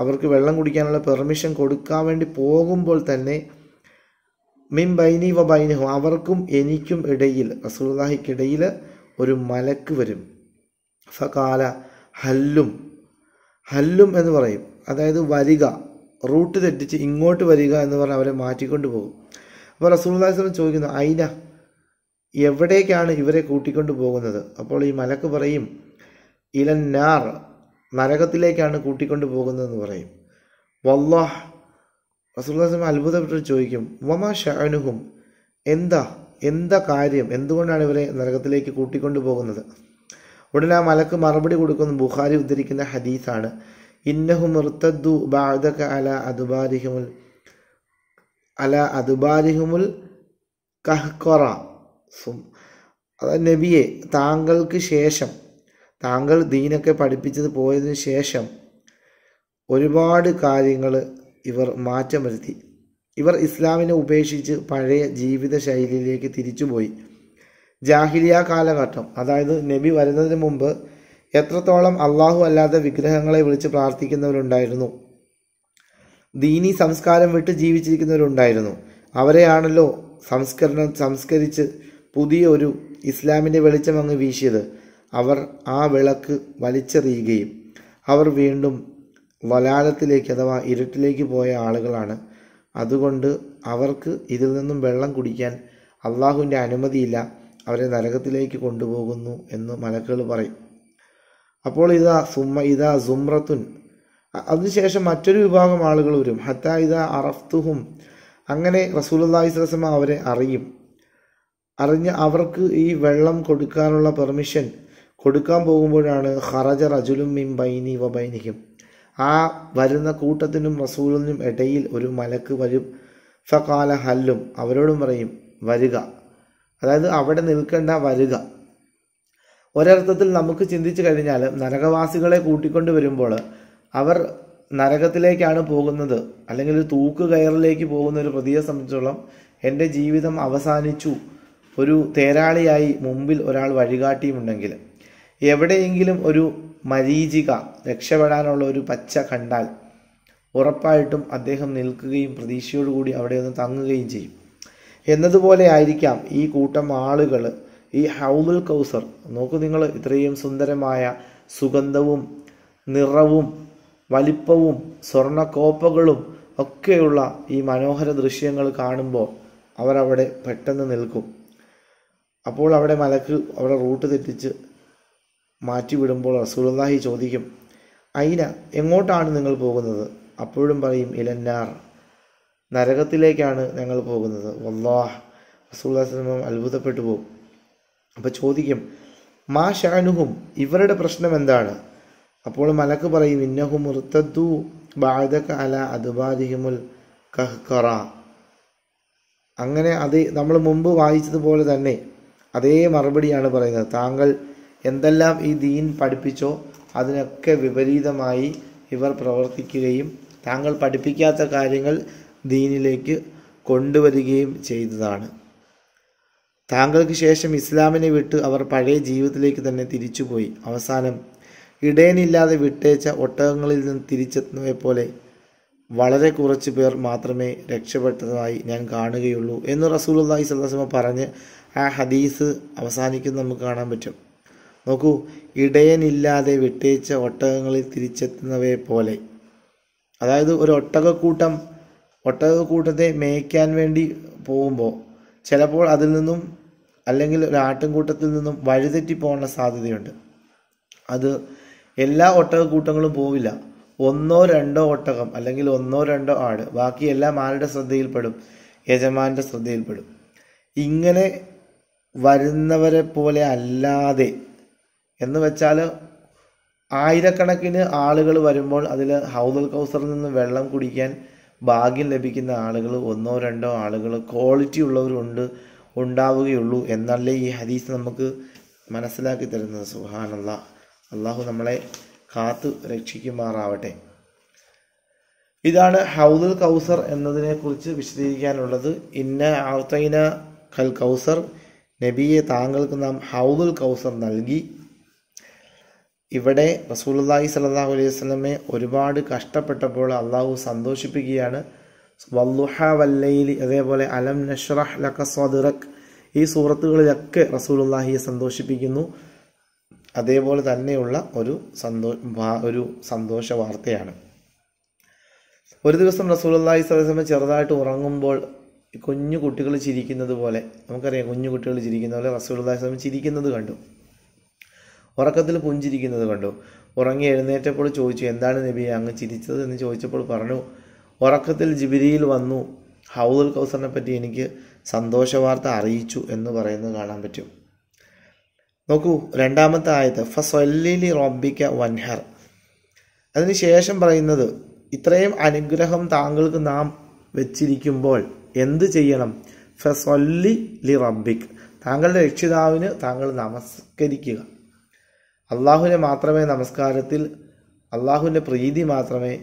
അവർക്ക് വെള്ളം കുടിക്കാനുള്ള പെർമിഷൻ കൊടുക്കാൻ വേണ്ടി പോകുമ്പോൾ തന്നെ മിൻ ബൈനി വ ബൈനിഹും അവർക്കും എനിക്കും ഇടയിൽ റസൂലുള്ളാഹിക്കിടയിൽ ഒരു മലക്ക് വരും ഫകാല ഹല്ലും ഹല്ലും എന്ന് പറയും അതായത് വരിക റൂട്ട് തെറ്റിച്ച് ഇങ്ങോട്ട് വരിക എന്ന് പറഞ്ഞാൽ അവരെ മാറ്റിക്കൊണ്ട് പോകും അപ്പോൾ റസൂൽ സ്വലം ചോദിക്കുന്നു അയിന എവിടേക്കാണ് ഇവരെ കൂട്ടിക്കൊണ്ടു പോകുന്നത് അപ്പോൾ ഈ മലക്ക് പറയും ഇലൻ നാർ നരകത്തിലേക്കാണ് കൂട്ടിക്കൊണ്ടു പോകുന്നതെന്ന് പറയും വല്ലാഹ് റസൂൽസം അത്ഭുതപ്പെട്ട് ചോദിക്കും വമാ ഷാനുഹും എന്താ എന്താ കാര്യം എന്തുകൊണ്ടാണ് ഇവരെ നരകത്തിലേക്ക് കൂട്ടിക്കൊണ്ടു പോകുന്നത് ഉടനെ ആ മലക്ക് മറുപടി കൊടുക്കുന്ന ബുഖാരി ഉദ്ധരിക്കുന്ന ഹദീസാണ് ഇന്നഹു ഇർത്തദ്ദു ബാദക അല അതുബാരിഹുമുൽ അല അതുബാരിഹുമുൽ കഹ്കൊറ സും അതായത് നബിയെ താങ്കൾക്ക് ശേഷം താങ്കൾ ദീനൊക്കെ പഠിപ്പിച്ചത് പോയതിന് ശേഷം ഒരുപാട് കാര്യങ്ങൾ ഇവർ മാറ്റം വരുത്തി ഇവർ ഇസ്ലാമിനെ ഉപേക്ഷിച്ച് പഴയ ജീവിത ശൈലിയിലേക്ക് തിരിച്ചുപോയി ജാഹിലിയ കാലഘട്ടം അതായത് നബി വരുന്നതിന് മുമ്പ് എത്രത്തോളം അള്ളാഹു അല്ലാതെ വിഗ്രഹങ്ങളെ വിളിച്ച് പ്രാർത്ഥിക്കുന്നവരുണ്ടായിരുന്നു ദീനി സംസ്കാരം വിട്ട് ജീവിച്ചിരിക്കുന്നവരുണ്ടായിരുന്നു അവരെയാണല്ലോ സംസ്കരണം സംസ്കരിച്ച് പുതിയൊരു ഇസ്ലാമിൻ്റെ വെളിച്ചം അങ്ങ് വീശിയത് അവർ ആ വിളക്ക് വലിച്ചെറിയുകയും അവർ വീണ്ടും വലാലത്തിലേക്ക് അഥവാ ഇരുട്ടിലേക്ക് പോയ ആളുകളാണ് അതുകൊണ്ട് അവർക്ക് ഇതിൽ നിന്നും വെള്ളം കുടിക്കാൻ അള്ളാഹുവിൻ്റെ അനുമതിയില്ല അവരെ നരകത്തിലേക്ക് കൊണ്ടുപോകുന്നു എന്ന് മലക്കുകൾ പറയും അപ്പോൾ ഇതാ സുമ ഇതാ സുമ്രത്തുൻ അതിനുശേഷം മറ്റൊരു വിഭാഗം ആളുകൾ വരും ഹത്ത ഇതാ അറഫ്തുഹും അങ്ങനെ റസൂലി സ്വലസമ്മ അവരെ അറിയും അറിഞ്ഞ് അവർക്ക് ഈ വെള്ളം കൊടുക്കാനുള്ള പെർമിഷൻ കൊടുക്കാൻ പോകുമ്പോഴാണ് ഹറജ റജുലും മിം ബൈനി വ ബൈനിക്കും ആ വരുന്ന കൂട്ടത്തിനും റസൂലിനും ഇടയിൽ ഒരു മലക്ക് വരും ഫകാല ഹല്ലും അവരോടും പറയും വരിക അതായത് അവിടെ നിൽക്കേണ്ട വരിക ഒരർത്ഥത്തിൽ നമുക്ക് ചിന്തിച്ചു കഴിഞ്ഞാൽ നരകവാസികളെ കൂട്ടിക്കൊണ്ട് വരുമ്പോൾ അവർ നരകത്തിലേക്കാണ് പോകുന്നത് അല്ലെങ്കിൽ തൂക്കുകയറിലേക്ക് പോകുന്ന ഒരു പ്രതിയെ സംബന്ധിച്ചോളം എൻ്റെ ജീവിതം അവസാനിച്ചു ഒരു തേരാളിയായി മുമ്പിൽ ഒരാൾ വഴികാട്ടിയുമുണ്ടെങ്കിൽ എവിടെയെങ്കിലും ഒരു മരീചിക രക്ഷപ്പെടാനുള്ള ഒരു പച്ച കണ്ടാൽ ഉറപ്പായിട്ടും അദ്ദേഹം നിൽക്കുകയും പ്രതീക്ഷയോടുകൂടി അവിടെ ഒന്ന് തങ്ങുകയും ചെയ്യും എന്നതുപോലെ ആയിരിക്കാം ഈ കൂട്ടം ആളുകൾ ഈ ഹൗമുൽ കൗസർ നോക്കൂ നിങ്ങൾ ഇത്രയും സുന്ദരമായ സുഗന്ധവും നിറവും വലിപ്പവും സ്വർണ്ണക്കോപ്പകളും ഒക്കെയുള്ള ഈ മനോഹര ദൃശ്യങ്ങൾ കാണുമ്പോൾ അവരവിടെ പെട്ടെന്ന് നിൽക്കും അപ്പോൾ അവിടെ മലക്ക് അവിടെ റൂട്ട് തെറ്റിച്ച് മാറ്റിവിടുമ്പോൾ റസൂലുള്ളാഹി ചോദിക്കും അയിന എങ്ങോട്ടാണ് നിങ്ങൾ പോകുന്നത് അപ്പോഴും പറയും ഇലന്നാർ നരകത്തിലേക്കാണ് ഞങ്ങൾ പോകുന്നത് വല്ലാഹ് റസൂല്ലാസ്ലമം അത്ഭുതപ്പെട്ടു പോകും അപ്പോൾ ചോദിക്കും മാ ഷാനുഹും ഇവരുടെ പ്രശ്നം എന്താണ് അപ്പോൾ മലക്ക് പറയും ഇന്നഹും മുർത്തദ്ദു ബാധക അല അതുബാദിഹിമുൽ കഹ്കറ അങ്ങനെ അത് നമ്മൾ മുമ്പ് വായിച്ചതുപോലെ തന്നെ അതേ മറുപടിയാണ് പറയുന്നത് താങ്കൾ എന്തെല്ലാം ഈ ദീൻ പഠിപ്പിച്ചോ അതിനൊക്കെ വിപരീതമായി ഇവർ പ്രവർത്തിക്കുകയും താങ്കൾ പഠിപ്പിക്കാത്ത കാര്യങ്ങൾ ദീനിലേക്ക് കൊണ്ടുവരികയും ചെയ്തതാണ് താങ്കൾക്ക് ശേഷം ഇസ്ലാമിനെ വിട്ട് അവർ പഴയ ജീവിതത്തിലേക്ക് തന്നെ തിരിച്ചുപോയി അവസാനം ഇടയനില്ലാതെ വിട്ടേച്ച ഒട്ടകങ്ങളിൽ നിന്ന് തിരിച്ചെത്തുന്നവയെ പോലെ വളരെ കുറച്ച് പേർ മാത്രമേ രക്ഷപ്പെട്ടതായി ഞാൻ കാണുകയുള്ളൂ എന്ന് റസൂലുള്ളാഹി സ്വല്ലല്ലാഹു സദാസമ പറഞ്ഞ് ആ ഹദീസ് അവസാനിക്കുന്നത് നമുക്ക് കാണാൻ പറ്റും നോക്കൂ ഇടയനില്ലാതെ വിട്ടേച്ച ഒട്ടകങ്ങളിൽ തിരിച്ചെത്തുന്നവയെ പോലെ അതായത് ഒരു ഒട്ടകക്കൂട്ടം ഒട്ടകക്കൂട്ടത്തെ മേയ്ക്കാൻ വേണ്ടി പോകുമ്പോൾ ചിലപ്പോൾ അതിൽ നിന്നും അല്ലെങ്കിൽ ഒരു ആട്ടിൻകൂട്ടത്തിൽ നിന്നും വഴിതെറ്റി പോകാനുള്ള സാധ്യതയുണ്ട് അത് എല്ലാ ഒട്ടകക്കൂട്ടങ്ങളും പോവില്ല ഒന്നോ രണ്ടോ ഒട്ടകം അല്ലെങ്കിൽ ഒന്നോ രണ്ടോ ആട് ബാക്കി എല്ലാം ആരുടെ ശ്രദ്ധയിൽപ്പെടും യജമാൻ്റെ ശ്രദ്ധയിൽപ്പെടും ഇങ്ങനെ വരുന്നവരെ പോലെ അല്ലാതെ എന്ന് വെച്ചാൽ ആയിരക്കണക്കിന് ആളുകൾ വരുമ്പോൾ അതിൽ ഹൗദുൽ കൗസറിൽ നിന്ന് വെള്ളം കുടിക്കാൻ ഭാഗ്യം ലഭിക്കുന്ന ആളുകൾ ഒന്നോ രണ്ടോ ആളുകൾ ക്വാളിറ്റി ഉള്ളവരുണ്ട് ഉണ്ടാവുകയുള്ളൂ എന്നല്ലേ ഈ ഹദീസ് നമുക്ക് മനസ്സിലാക്കി തരുന്നത് സുഹാനല്ല അള്ളാഹു നമ്മളെ കാത്തു രക്ഷിക്കുമാറാവട്ടെ ഇതാണ് ഹൗദുൽ കൗസർ എന്നതിനെക്കുറിച്ച് വിശദീകരിക്കാനുള്ളത് ഇന്ന ആർത്തൈന കൽ കൗസർ നബിയെ താങ്കൾക്ക് നാം ഹൗദുൽ കൗസർ നൽകി ഇവിടെ റസൂലി സലാഹു അലൈഹി വസ്ലമെ ഒരുപാട് കഷ്ടപ്പെട്ടപ്പോൾ അള്ളാഹു സന്തോഷിപ്പിക്കുകയാണ് വല്ലുഹ വല്ലയിൽ അതേപോലെ അലം നഷ്റഹ് ലക്ക സ്വദുറക് ഈ സൂറത്തുകളിലൊക്കെ റസൂലുള്ളാഹിയെ സന്തോഷിപ്പിക്കുന്നു അതേപോലെ തന്നെയുള്ള ഒരു സന്തോ ഒരു സന്തോഷ വാർത്തയാണ് ഒരു ദിവസം റസൂലുള്ളാഹി സ്വലമ ചെറുതായിട്ട് ഉറങ്ങുമ്പോൾ കുഞ്ഞു കുട്ടികൾ ചിരിക്കുന്നത് പോലെ നമുക്കറിയാം കുഞ്ഞു കുട്ടികൾ ചിരിക്കുന്ന പോലെ റസൂൽദാസ്ലം ചിരിക്കുന്നത് കണ്ടു ഉറക്കത്തിൽ പുഞ്ചിരിക്കുന്നത് കണ്ടു ഉറങ്ങി എഴുന്നേറ്റപ്പോൾ ചോദിച്ചു എന്താണ് നബി അങ്ങ് ചിരിച്ചത് എന്ന് ചോദിച്ചപ്പോൾ പറഞ്ഞു ഉറക്കത്തിൽ ജിബിരിയിൽ വന്നു ഹൗദുൽ കൗസറിനെ പറ്റി എനിക്ക് സന്തോഷ വാർത്ത അറിയിച്ചു എന്ന് പറയുന്നത് കാണാൻ പറ്റും നോക്കൂ രണ്ടാമത്തെ ആയത് ഫസ്വല്ലിലി റോബിക്ക വൻഹർ അതിനുശേഷം പറയുന്നത് ഇത്രയും അനുഗ്രഹം താങ്കൾക്ക് നാം വെച്ചിരിക്കുമ്പോൾ എന്ത് ചെയ്യണം ഫെസൊല്ലി ലി റബ്ബിക് താങ്കളുടെ രക്ഷിതാവിന് താങ്കൾ നമസ്കരിക്കുക അള്ളാഹുവിനെ മാത്രമേ നമസ്കാരത്തിൽ അള്ളാഹുവിൻ്റെ പ്രീതി മാത്രമേ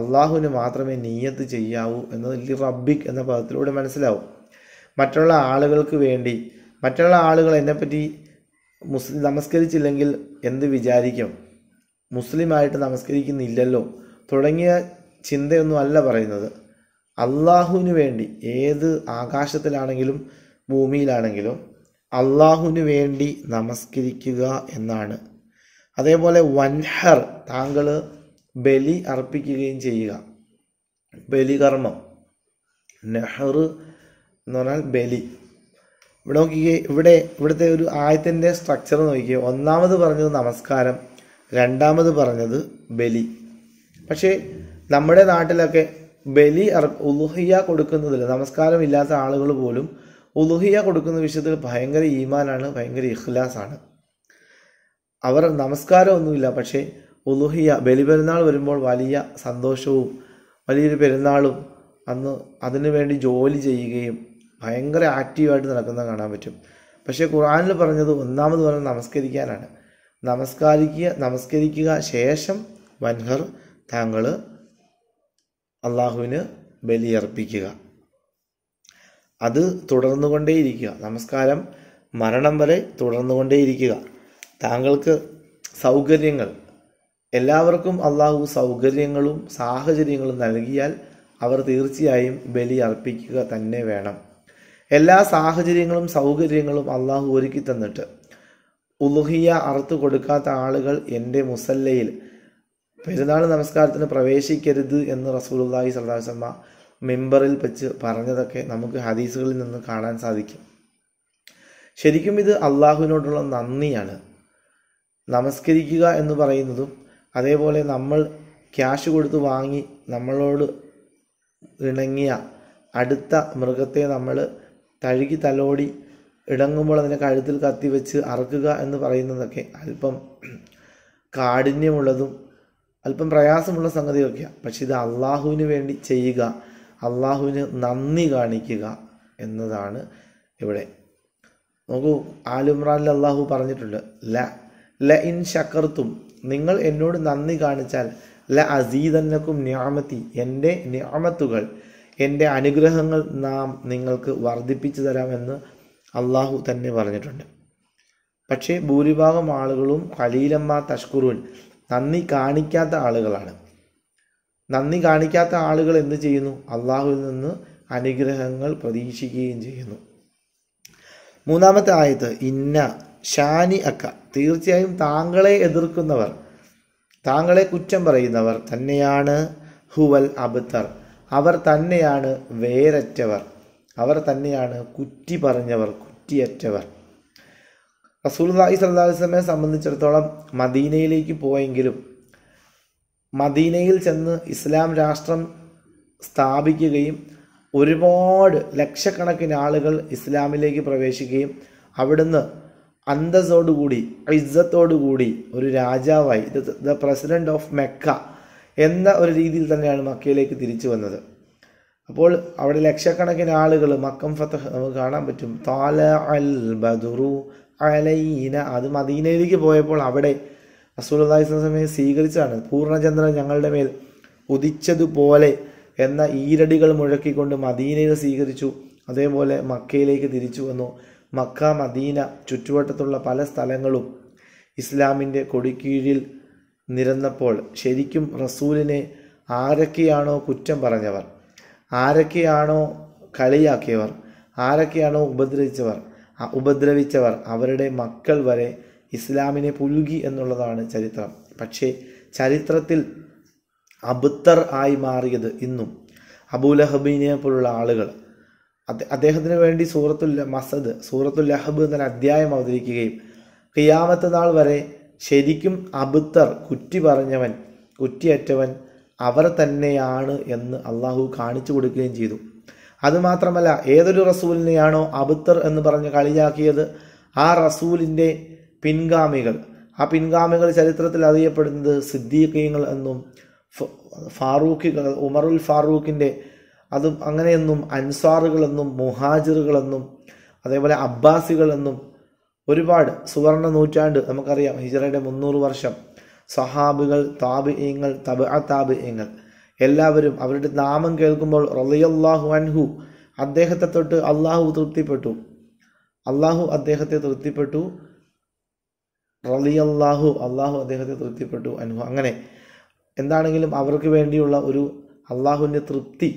അള്ളാഹുവിന് മാത്രമേ നീയത്ത് ചെയ്യാവൂ എന്ന് ലി റബ്ബിക് എന്ന പദത്തിലൂടെ മനസ്സിലാവും മറ്റുള്ള ആളുകൾക്ക് വേണ്ടി മറ്റുള്ള ആളുകൾ എന്നെപ്പറ്റി മുസ്ലിം നമസ്കരിച്ചില്ലെങ്കിൽ എന്ത് വിചാരിക്കും മുസ്ലിമായിട്ട് നമസ്കരിക്കുന്നില്ലല്ലോ തുടങ്ങിയ ചിന്തയൊന്നും അല്ല പറയുന്നത് അള്ളാഹുവിന് വേണ്ടി ഏത് ആകാശത്തിലാണെങ്കിലും ഭൂമിയിലാണെങ്കിലും അള്ളാഹുവിന് വേണ്ടി നമസ്കരിക്കുക എന്നാണ് അതേപോലെ വൻഹർ താങ്കൾ ബലി അർപ്പിക്കുകയും ചെയ്യുക ബലികർമ്മം നെഹർ എന്ന് പറഞ്ഞാൽ ബലി ഇവിടെ നോക്കിക്കേ ഇവിടെ ഇവിടുത്തെ ഒരു ആയത്തിൻ്റെ സ്ട്രക്ചർ നോക്കിക്കേ ഒന്നാമത് പറഞ്ഞത് നമസ്കാരം രണ്ടാമത് പറഞ്ഞത് ബലി പക്ഷേ നമ്മുടെ നാട്ടിലൊക്കെ ബലി ഉലുഹിയ കൊടുക്കുന്നതിൽ നമസ്കാരമില്ലാത്ത ആളുകൾ പോലും ഉലുഹിയ കൊടുക്കുന്ന വിഷയത്തിൽ ഭയങ്കര ഈമാനാണ് ഭയങ്കര ഇഖ്ലാസാണ് അവർ നമസ്കാരമൊന്നുമില്ല പക്ഷേ ഉലുഹിയ ബലിപെരുന്നാൾ വരുമ്പോൾ വലിയ സന്തോഷവും വലിയൊരു പെരുന്നാളും അന്ന് അതിനുവേണ്ടി ജോലി ചെയ്യുകയും ഭയങ്കര ആക്റ്റീവായിട്ട് നടക്കുന്നത് കാണാൻ പറ്റും പക്ഷേ ഖുറാനിൽ പറഞ്ഞത് ഒന്നാമത് പറഞ്ഞ നമസ്കരിക്കാനാണ് നമസ്കാരിക്കുക നമസ്കരിക്കുക ശേഷം വൻഹർ താങ്കൾ അള്ളാഹുവിന് ബലിയർപ്പിക്കുക അത് തുടർന്നു കൊണ്ടേയിരിക്കുക നമസ്കാരം മരണം വരെ തുടർന്നു കൊണ്ടേയിരിക്കുക താങ്കൾക്ക് സൗകര്യങ്ങൾ എല്ലാവർക്കും അള്ളാഹു സൗകര്യങ്ങളും സാഹചര്യങ്ങളും നൽകിയാൽ അവർ തീർച്ചയായും ബലി അർപ്പിക്കുക തന്നെ വേണം എല്ലാ സാഹചര്യങ്ങളും സൗകര്യങ്ങളും അള്ളാഹു ഒരുക്കി തന്നിട്ട് ഉലുഹിയ അറുത്തു കൊടുക്കാത്ത ആളുകൾ എൻ്റെ മുസല്ലയിൽ പെരുന്നാൾ നമസ്കാരത്തിന് പ്രവേശിക്കരുത് എന്ന് റസൂലുള്ളാഹി സ്വല്ലല്ലാഹു അലൈഹി വസല്ലം മെമ്പറിൽ വെച്ച് പറഞ്ഞതൊക്കെ നമുക്ക് ഹദീസുകളിൽ നിന്ന് കാണാൻ സാധിക്കും ശരിക്കും ഇത് അള്ളാഹുവിനോടുള്ള നന്ദിയാണ് നമസ്കരിക്കുക എന്ന് പറയുന്നതും അതേപോലെ നമ്മൾ ക്യാഷ് കൊടുത്ത് വാങ്ങി നമ്മളോട് ഇണങ്ങിയ അടുത്ത മൃഗത്തെ നമ്മൾ തഴുകി തലോടി ഇടങ്ങുമ്പോൾ അതിനെ കഴുത്തിൽ കത്തിവെച്ച് അറക്കുക എന്ന് പറയുന്നതൊക്കെ അല്പം കാഠിന്യമുള്ളതും അല്പം പ്രയാസമുള്ള സംഗതിയൊക്കെയാണ് പക്ഷെ ഇത് അള്ളാഹുവിന് വേണ്ടി ചെയ്യുക അള്ളാഹുവിന് നന്ദി കാണിക്കുക എന്നതാണ് ഇവിടെ നോക്കൂ ആലുമ്രാനിൽ അള്ളാഹു പറഞ്ഞിട്ടുണ്ട് ല ല ഇൻ ശക്കർത്തും നിങ്ങൾ എന്നോട് നന്ദി കാണിച്ചാൽ ല അസീതന്നക്കും ന്യാമത്തി എൻ്റെ ന്യാമത്തുകൾ എൻ്റെ അനുഗ്രഹങ്ങൾ നാം നിങ്ങൾക്ക് വർദ്ധിപ്പിച്ചു തരാമെന്ന് അള്ളാഹു തന്നെ പറഞ്ഞിട്ടുണ്ട് പക്ഷേ ഭൂരിഭാഗം ആളുകളും ഖലീലമ്മ തഷ്കുറുൻ നന്ദി കാണിക്കാത്ത ആളുകളാണ് നന്ദി കാണിക്കാത്ത ആളുകൾ എന്ത് ചെയ്യുന്നു അള്ളാഹുവിൽ നിന്ന് അനുഗ്രഹങ്ങൾ പ്രതീക്ഷിക്കുകയും ചെയ്യുന്നു മൂന്നാമത്തെ ആയത്ത് ഇന്ന ഷാനി അക്ക തീർച്ചയായും താങ്കളെ എതിർക്കുന്നവർ താങ്കളെ കുറ്റം പറയുന്നവർ തന്നെയാണ് ഹുവൽ അബ്തർ അവർ തന്നെയാണ് വേരറ്റവർ അവർ തന്നെയാണ് കുറ്റി പറഞ്ഞവർ കുറ്റിയറ്റവർ റസൂൽഹി സല്ലാസ്ലമെ സംബന്ധിച്ചിടത്തോളം മദീനയിലേക്ക് പോയെങ്കിലും മദീനയിൽ ചെന്ന് ഇസ്ലാം രാഷ്ട്രം സ്ഥാപിക്കുകയും ഒരുപാട് ലക്ഷക്കണക്കിന് ആളുകൾ ഇസ്ലാമിലേക്ക് പ്രവേശിക്കുകയും അവിടുന്ന് അന്തസ്സോടുകൂടി ഇസ്സത്തോടുകൂടി ഒരു രാജാവായി ദ പ്രസിഡൻ്റ് ഓഫ് മെക്ക എന്ന ഒരു രീതിയിൽ തന്നെയാണ് മക്കയിലേക്ക് തിരിച്ചു വന്നത് അപ്പോൾ അവിടെ ലക്ഷക്കണക്കിന് ആളുകൾ മക്കം ഫത്ത് നമുക്ക് കാണാൻ പറ്റും താല അൽ ബദുറു അലൈന അത് മദീനയിലേക്ക് പോയപ്പോൾ അവിടെ റസൂൽസമയെ സ്വീകരിച്ചാണ് പൂർണ്ണചന്ദ്രൻ ഞങ്ങളുടെ മേൽ ഉദിച്ചതുപോലെ എന്ന ഈരടികൾ മുഴക്കിക്കൊണ്ട് മദീനയിൽ സ്വീകരിച്ചു അതേപോലെ മക്കയിലേക്ക് തിരിച്ചു വന്നു മക്ക മദീന ചുറ്റുവട്ടത്തുള്ള പല സ്ഥലങ്ങളും ഇസ്ലാമിൻ്റെ കൊടിക്കീഴിൽ നിരന്നപ്പോൾ ശരിക്കും റസൂലിനെ ആരൊക്കെയാണോ കുറ്റം പറഞ്ഞവർ ആരൊക്കെയാണോ കളിയാക്കിയവർ ആരൊക്കെയാണോ ഉപദ്രവിച്ചവർ ഉപദ്രവിച്ചവർ അവരുടെ മക്കൾ വരെ ഇസ്ലാമിനെ പുഴുകി എന്നുള്ളതാണ് ചരിത്രം പക്ഷേ ചരിത്രത്തിൽ അബുത്തർ ആയി മാറിയത് ഇന്നും അബൂലഹബീനെ പോലുള്ള ആളുകൾ അദ്ദേഹത്തിന് വേണ്ടി സൂറത്തുൽ മസദ് സൂറത്തുൽ ലഹബ് എന്ന അധ്യായം അവതരിക്കുകയും കിയാമത്ത് നാൾ വരെ ശരിക്കും അബുത്തർ കുറ്റി പറഞ്ഞവൻ കുറ്റിയറ്റവൻ അവർ തന്നെയാണ് എന്ന് അള്ളാഹു കാണിച്ചു കൊടുക്കുകയും ചെയ്തു അതുമാത്രമല്ല ഏതൊരു റസൂലിനെയാണോ അബുത്തർ എന്ന് പറഞ്ഞ് കളിയാക്കിയത് ആ റസൂലിൻ്റെ പിൻഗാമികൾ ആ പിൻഗാമികൾ ചരിത്രത്തിൽ അറിയപ്പെടുന്നത് സിദ്ദീഖീങ്ങൾ എന്നും ഫാറൂഖി ഉമറുൽ ഫാറൂഖിൻ്റെ അതും അങ്ങനെയെന്നും അൻസാറുകളെന്നും മുഹാജിറുകളെന്നും അതേപോലെ അബ്ബാസികളെന്നും ഒരുപാട് സുവർണ നൂറ്റാണ്ട് നമുക്കറിയാം ഹിജറയുടെ മുന്നൂറ് വർഷം സഹാബുകൾ താബിയങ്ങൾ തബ താബിയങ്ങൾ എല്ലാവരും അവരുടെ നാമം കേൾക്കുമ്പോൾ റലിയല്ലാഹു അൻഹു അദ്ദേഹത്തെ തൊട്ട് അള്ളാഹു തൃപ്തിപ്പെട്ടു അള്ളാഹു അദ്ദേഹത്തെ തൃപ്തിപ്പെട്ടു റലിയല്ലാഹു അള്ളാഹു അദ്ദേഹത്തെ തൃപ്തിപ്പെട്ടു അൻഹു അങ്ങനെ എന്താണെങ്കിലും അവർക്ക് വേണ്ടിയുള്ള ഒരു അള്ളാഹുവിൻ്റെ തൃപ്തി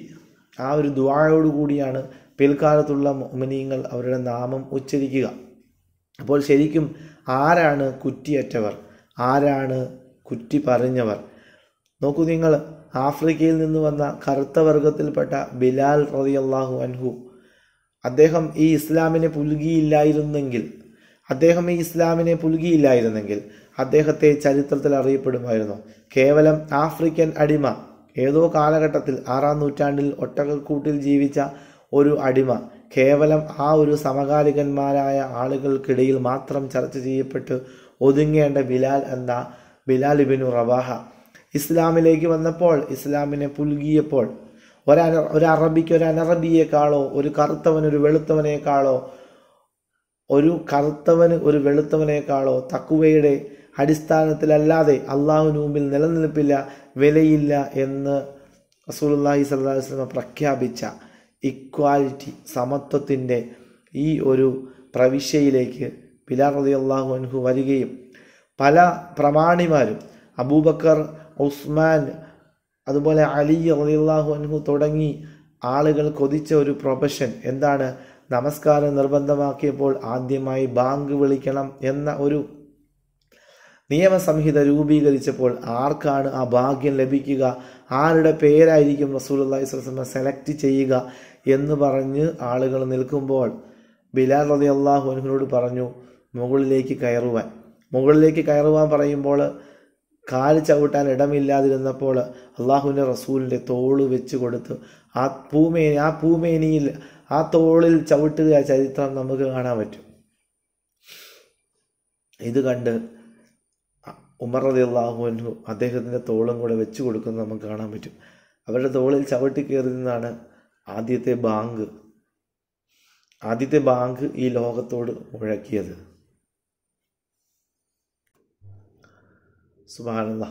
ആ ഒരു കൂടിയാണ് പിൽക്കാലത്തുള്ള മിനിയങ്ങൾ അവരുടെ നാമം ഉച്ചരിക്കുക അപ്പോൾ ശരിക്കും ആരാണ് കുറ്റിയറ്റവർ ആരാണ് കുറ്റി പറഞ്ഞവർ നോക്കൂ നിങ്ങൾ ആഫ്രിക്കയിൽ നിന്ന് വന്ന കറുത്ത വർഗത്തിൽപ്പെട്ട ബിലാൽ റതിയല്ലാഹു അൻഹു അദ്ദേഹം ഈ ഇസ്ലാമിനെ പുലുകിയില്ലായിരുന്നെങ്കിൽ അദ്ദേഹം ഈ ഇസ്ലാമിനെ പുലുകിയില്ലായിരുന്നെങ്കിൽ അദ്ദേഹത്തെ ചരിത്രത്തിൽ അറിയപ്പെടുമായിരുന്നു കേവലം ആഫ്രിക്കൻ അടിമ ഏതോ കാലഘട്ടത്തിൽ ആറാം നൂറ്റാണ്ടിൽ ഒട്ടകക്കൂട്ടിൽ ജീവിച്ച ഒരു അടിമ കേവലം ആ ഒരു സമകാലികന്മാരായ ആളുകൾക്കിടയിൽ മാത്രം ചർച്ച ചെയ്യപ്പെട്ട് ഒതുങ്ങേണ്ട ബിലാൽ എന്ന ബിലാൽ ഇബിനു റവാഹ ഇസ്ലാമിലേക്ക് വന്നപ്പോൾ ഇസ്ലാമിനെ പുൽകിയപ്പോൾ ഒരന ഒരു അറബിക്ക് ഒരു അനറബിയേക്കാളോ ഒരു കറുത്തവന് ഒരു വെളുത്തവനേക്കാളോ ഒരു കറുത്തവന് ഒരു വെളുത്തവനേക്കാളോ തക്കുവയുടെ അടിസ്ഥാനത്തിലല്ലാതെ അള്ളാഹുവിന് മുമ്പിൽ നിലനിൽപ്പില്ല വിലയില്ല എന്ന് റസൂലുല്ലാഹി സല്ലാ പ്രഖ്യാപിച്ച ഇക്വാലിറ്റി സമത്വത്തിൻ്റെ ഈ ഒരു പ്രവിശ്യയിലേക്ക് പിലാർ റതി അള്ളാഹു അൻഹു വരികയും പല പ്രമാണിമാരും അബൂബക്കർ ഉസ്മാൻ അതുപോലെ അലി അലിയുള്ളാഹു അൻഹു തുടങ്ങി ആളുകൾ കൊതിച്ച ഒരു പ്രൊഫഷൻ എന്താണ് നമസ്കാരം നിർബന്ധമാക്കിയപ്പോൾ ആദ്യമായി ബാങ്ക് വിളിക്കണം എന്ന ഒരു നിയമസംഹിത രൂപീകരിച്ചപ്പോൾ ആർക്കാണ് ആ ഭാഗ്യം ലഭിക്കുക ആരുടെ പേരായിരിക്കും റസൂലി സ്വലമെ സെലക്ട് ചെയ്യുക എന്ന് പറഞ്ഞ് ആളുകൾ നിൽക്കുമ്പോൾ ബിലാൽ റതി അള്ളാഹുനോട് പറഞ്ഞു മുകളിലേക്ക് കയറുവാൻ മുകളിലേക്ക് കയറുവാൻ പറയുമ്പോൾ കാല് ചവിട്ടാൻ ഇടമില്ലാതിരുന്നപ്പോൾ അള്ളാഹുവിൻ്റെ റസൂലിൻ്റെ തോള് വെച്ച് കൊടുത്ത് ആ പൂമേനി ആ പൂമേനിയിൽ ആ തോളിൽ ചവിട്ടുക ചരിത്രം നമുക്ക് കാണാൻ പറ്റും ഇത് കണ്ട് ഉമർ അലി അള്ളാഹുവിനു അദ്ദേഹത്തിൻ്റെ തോളും കൂടെ വെച്ച് കൊടുക്കുന്നത് നമുക്ക് കാണാൻ പറ്റും അവരുടെ തോളിൽ ചവിട്ടി കയറി നിന്നാണ് ആദ്യത്തെ ബാങ്ക് ആദ്യത്തെ ബാങ്ക് ഈ ലോകത്തോട് മുഴക്കിയത് സുബാനന്ദ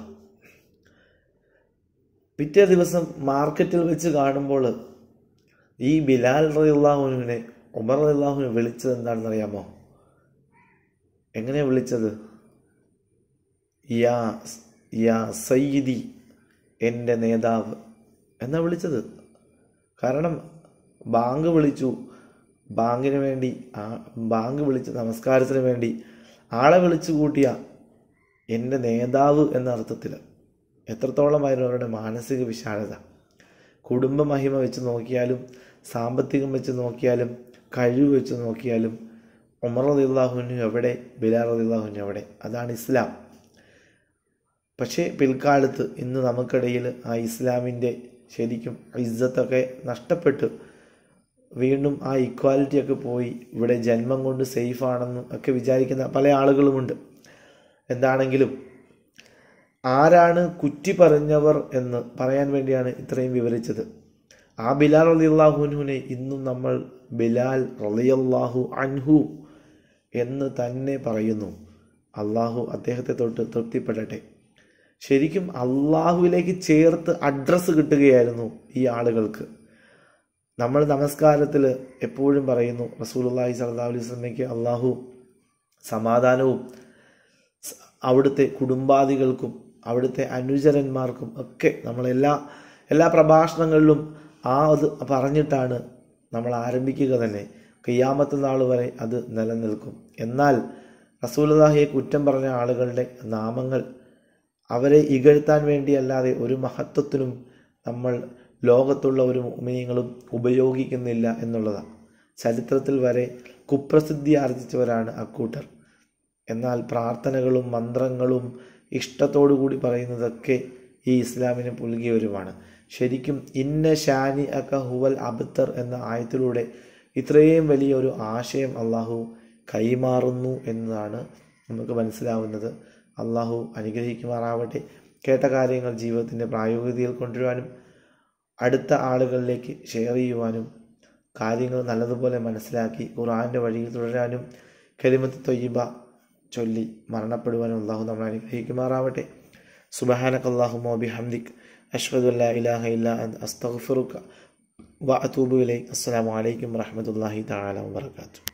പിറ്റേ ദിവസം മാർക്കറ്റിൽ വെച്ച് കാണുമ്പോൾ ഈ ബിലാൽ റഹിള്ളാഹുവിനെ ഉമർ റഹിള്ളാഹുവിനെ വിളിച്ചത് എന്താണെന്നറിയാമോ എങ്ങനെയാണ് വിളിച്ചത് യാ യാ സയ്യിദി എൻ്റെ നേതാവ് എന്നാ വിളിച്ചത് കാരണം ബാങ്ക് വിളിച്ചു ബാങ്കിന് വേണ്ടി ബാങ്ക് വിളിച്ച് നമസ്കാരത്തിന് വേണ്ടി ആളെ വിളിച്ചു കൂട്ടിയ എൻ്റെ നേതാവ് എന്ന അർത്ഥത്തിൽ എത്രത്തോളമായിരുന്നു അവരുടെ മാനസിക വിശാലത കുടുംബ മഹിമ വെച്ച് നോക്കിയാലും സാമ്പത്തികം വെച്ച് നോക്കിയാലും കഴിവ് വെച്ച് നോക്കിയാലും ഉമർ റദിള്ളാഹുനു എവിടെ ബിലാർ റദിള്ളാഹുനു എവിടെ അതാണ് ഇസ്ലാം പക്ഷേ പിൽക്കാലത്ത് ഇന്ന് നമുക്കിടയിൽ ആ ഇസ്ലാമിൻ്റെ ശരിക്കും ഇജ്ജത്തൊക്കെ നഷ്ടപ്പെട്ട് വീണ്ടും ആ ഇക്വാലിറ്റിയൊക്കെ പോയി ഇവിടെ ജന്മം കൊണ്ട് സേഫാണെന്നും ഒക്കെ വിചാരിക്കുന്ന പല ആളുകളുമുണ്ട് എന്താണെങ്കിലും ആരാണ് കുറ്റി പറഞ്ഞവർ എന്ന് പറയാൻ വേണ്ടിയാണ് ഇത്രയും വിവരിച്ചത് ആ ബിലാൽ റലിയല്ലാഹുനുവിനെ ഇന്നും നമ്മൾ ബിലാൽ റളിയല്ലാഹു അൻഹു എന്ന് തന്നെ പറയുന്നു അള്ളാഹു അദ്ദേഹത്തെ തൊട്ട് തൃപ്തിപ്പെടട്ടെ ശരിക്കും അള്ളാഹുവിലേക്ക് ചേർത്ത് അഡ്രസ്സ് കിട്ടുകയായിരുന്നു ഈ ആളുകൾക്ക് നമ്മൾ നമസ്കാരത്തിൽ എപ്പോഴും പറയുന്നു റസൂലുല്ലാഹി സല്ലാ അലൈഹി സ്വലമയ്ക്ക് അള്ളാഹു സമാധാനവും അവിടുത്തെ കുടുംബാദികൾക്കും അവിടുത്തെ അനുചരന്മാർക്കും ഒക്കെ നമ്മളെല്ലാ എല്ലാ പ്രഭാഷണങ്ങളിലും ആ അത് പറഞ്ഞിട്ടാണ് നമ്മൾ ആരംഭിക്കുക തന്നെ കയ്യാമത്ത നാൾ വരെ അത് നിലനിൽക്കും എന്നാൽ റസൂലതാഹിയെ കുറ്റം പറഞ്ഞ ആളുകളുടെ നാമങ്ങൾ അവരെ ഇകഴ്ത്താൻ വേണ്ടിയല്ലാതെ ഒരു മഹത്വത്തിനും നമ്മൾ ലോകത്തുള്ള ഒരു മീനങ്ങളും ഉപയോഗിക്കുന്നില്ല എന്നുള്ളതാണ് ചരിത്രത്തിൽ വരെ കുപ്രസിദ്ധി ആർജിച്ചവരാണ് അക്കൂട്ടർ എന്നാൽ പ്രാർത്ഥനകളും മന്ത്രങ്ങളും ഇഷ്ടത്തോടു കൂടി പറയുന്നതൊക്കെ ഈ ഇസ്ലാമിന് പുൽകിയവരുമാണ് ശരിക്കും ഇന്ന ഷാനി അക്ക ഹുവൽ അബത്തർ എന്ന ആയത്തിലൂടെ ഇത്രയും വലിയ ഒരു ആശയം അള്ളാഹു കൈമാറുന്നു എന്നതാണ് നമുക്ക് മനസ്സിലാവുന്നത് അള്ളാഹു അനുഗ്രഹിക്കുമാറാവട്ടെ കേട്ട കാര്യങ്ങൾ ജീവിതത്തിൻ്റെ പ്രായോഗികതയിൽ കൊണ്ടുവരുവാനും അടുത്ത ആളുകളിലേക്ക് ഷെയർ ചെയ്യുവാനും കാര്യങ്ങൾ നല്ലതുപോലെ മനസ്സിലാക്കി ഖുറാൻ്റെ വഴിയിൽ തുടരാനും കരിമത്ത് തൊയ്യബ ചൊല്ലി മരണപ്പെടുവാനും അള്ളാഹു നമ്മൾ അനുഗ്രഹിക്കുമാറാവട്ടെ സുബഹാനക് അള്ളാഹു മോബി ഹംദിക് അഷ്ഹദുല്ല ഇലാഹ ഇല്ല അസ്തഫുറുക്ക വ അത്തൂബുലൈ അസ്സാം വലൈക്കും വറഹമത്തല്ലാഹി താല വാത്തു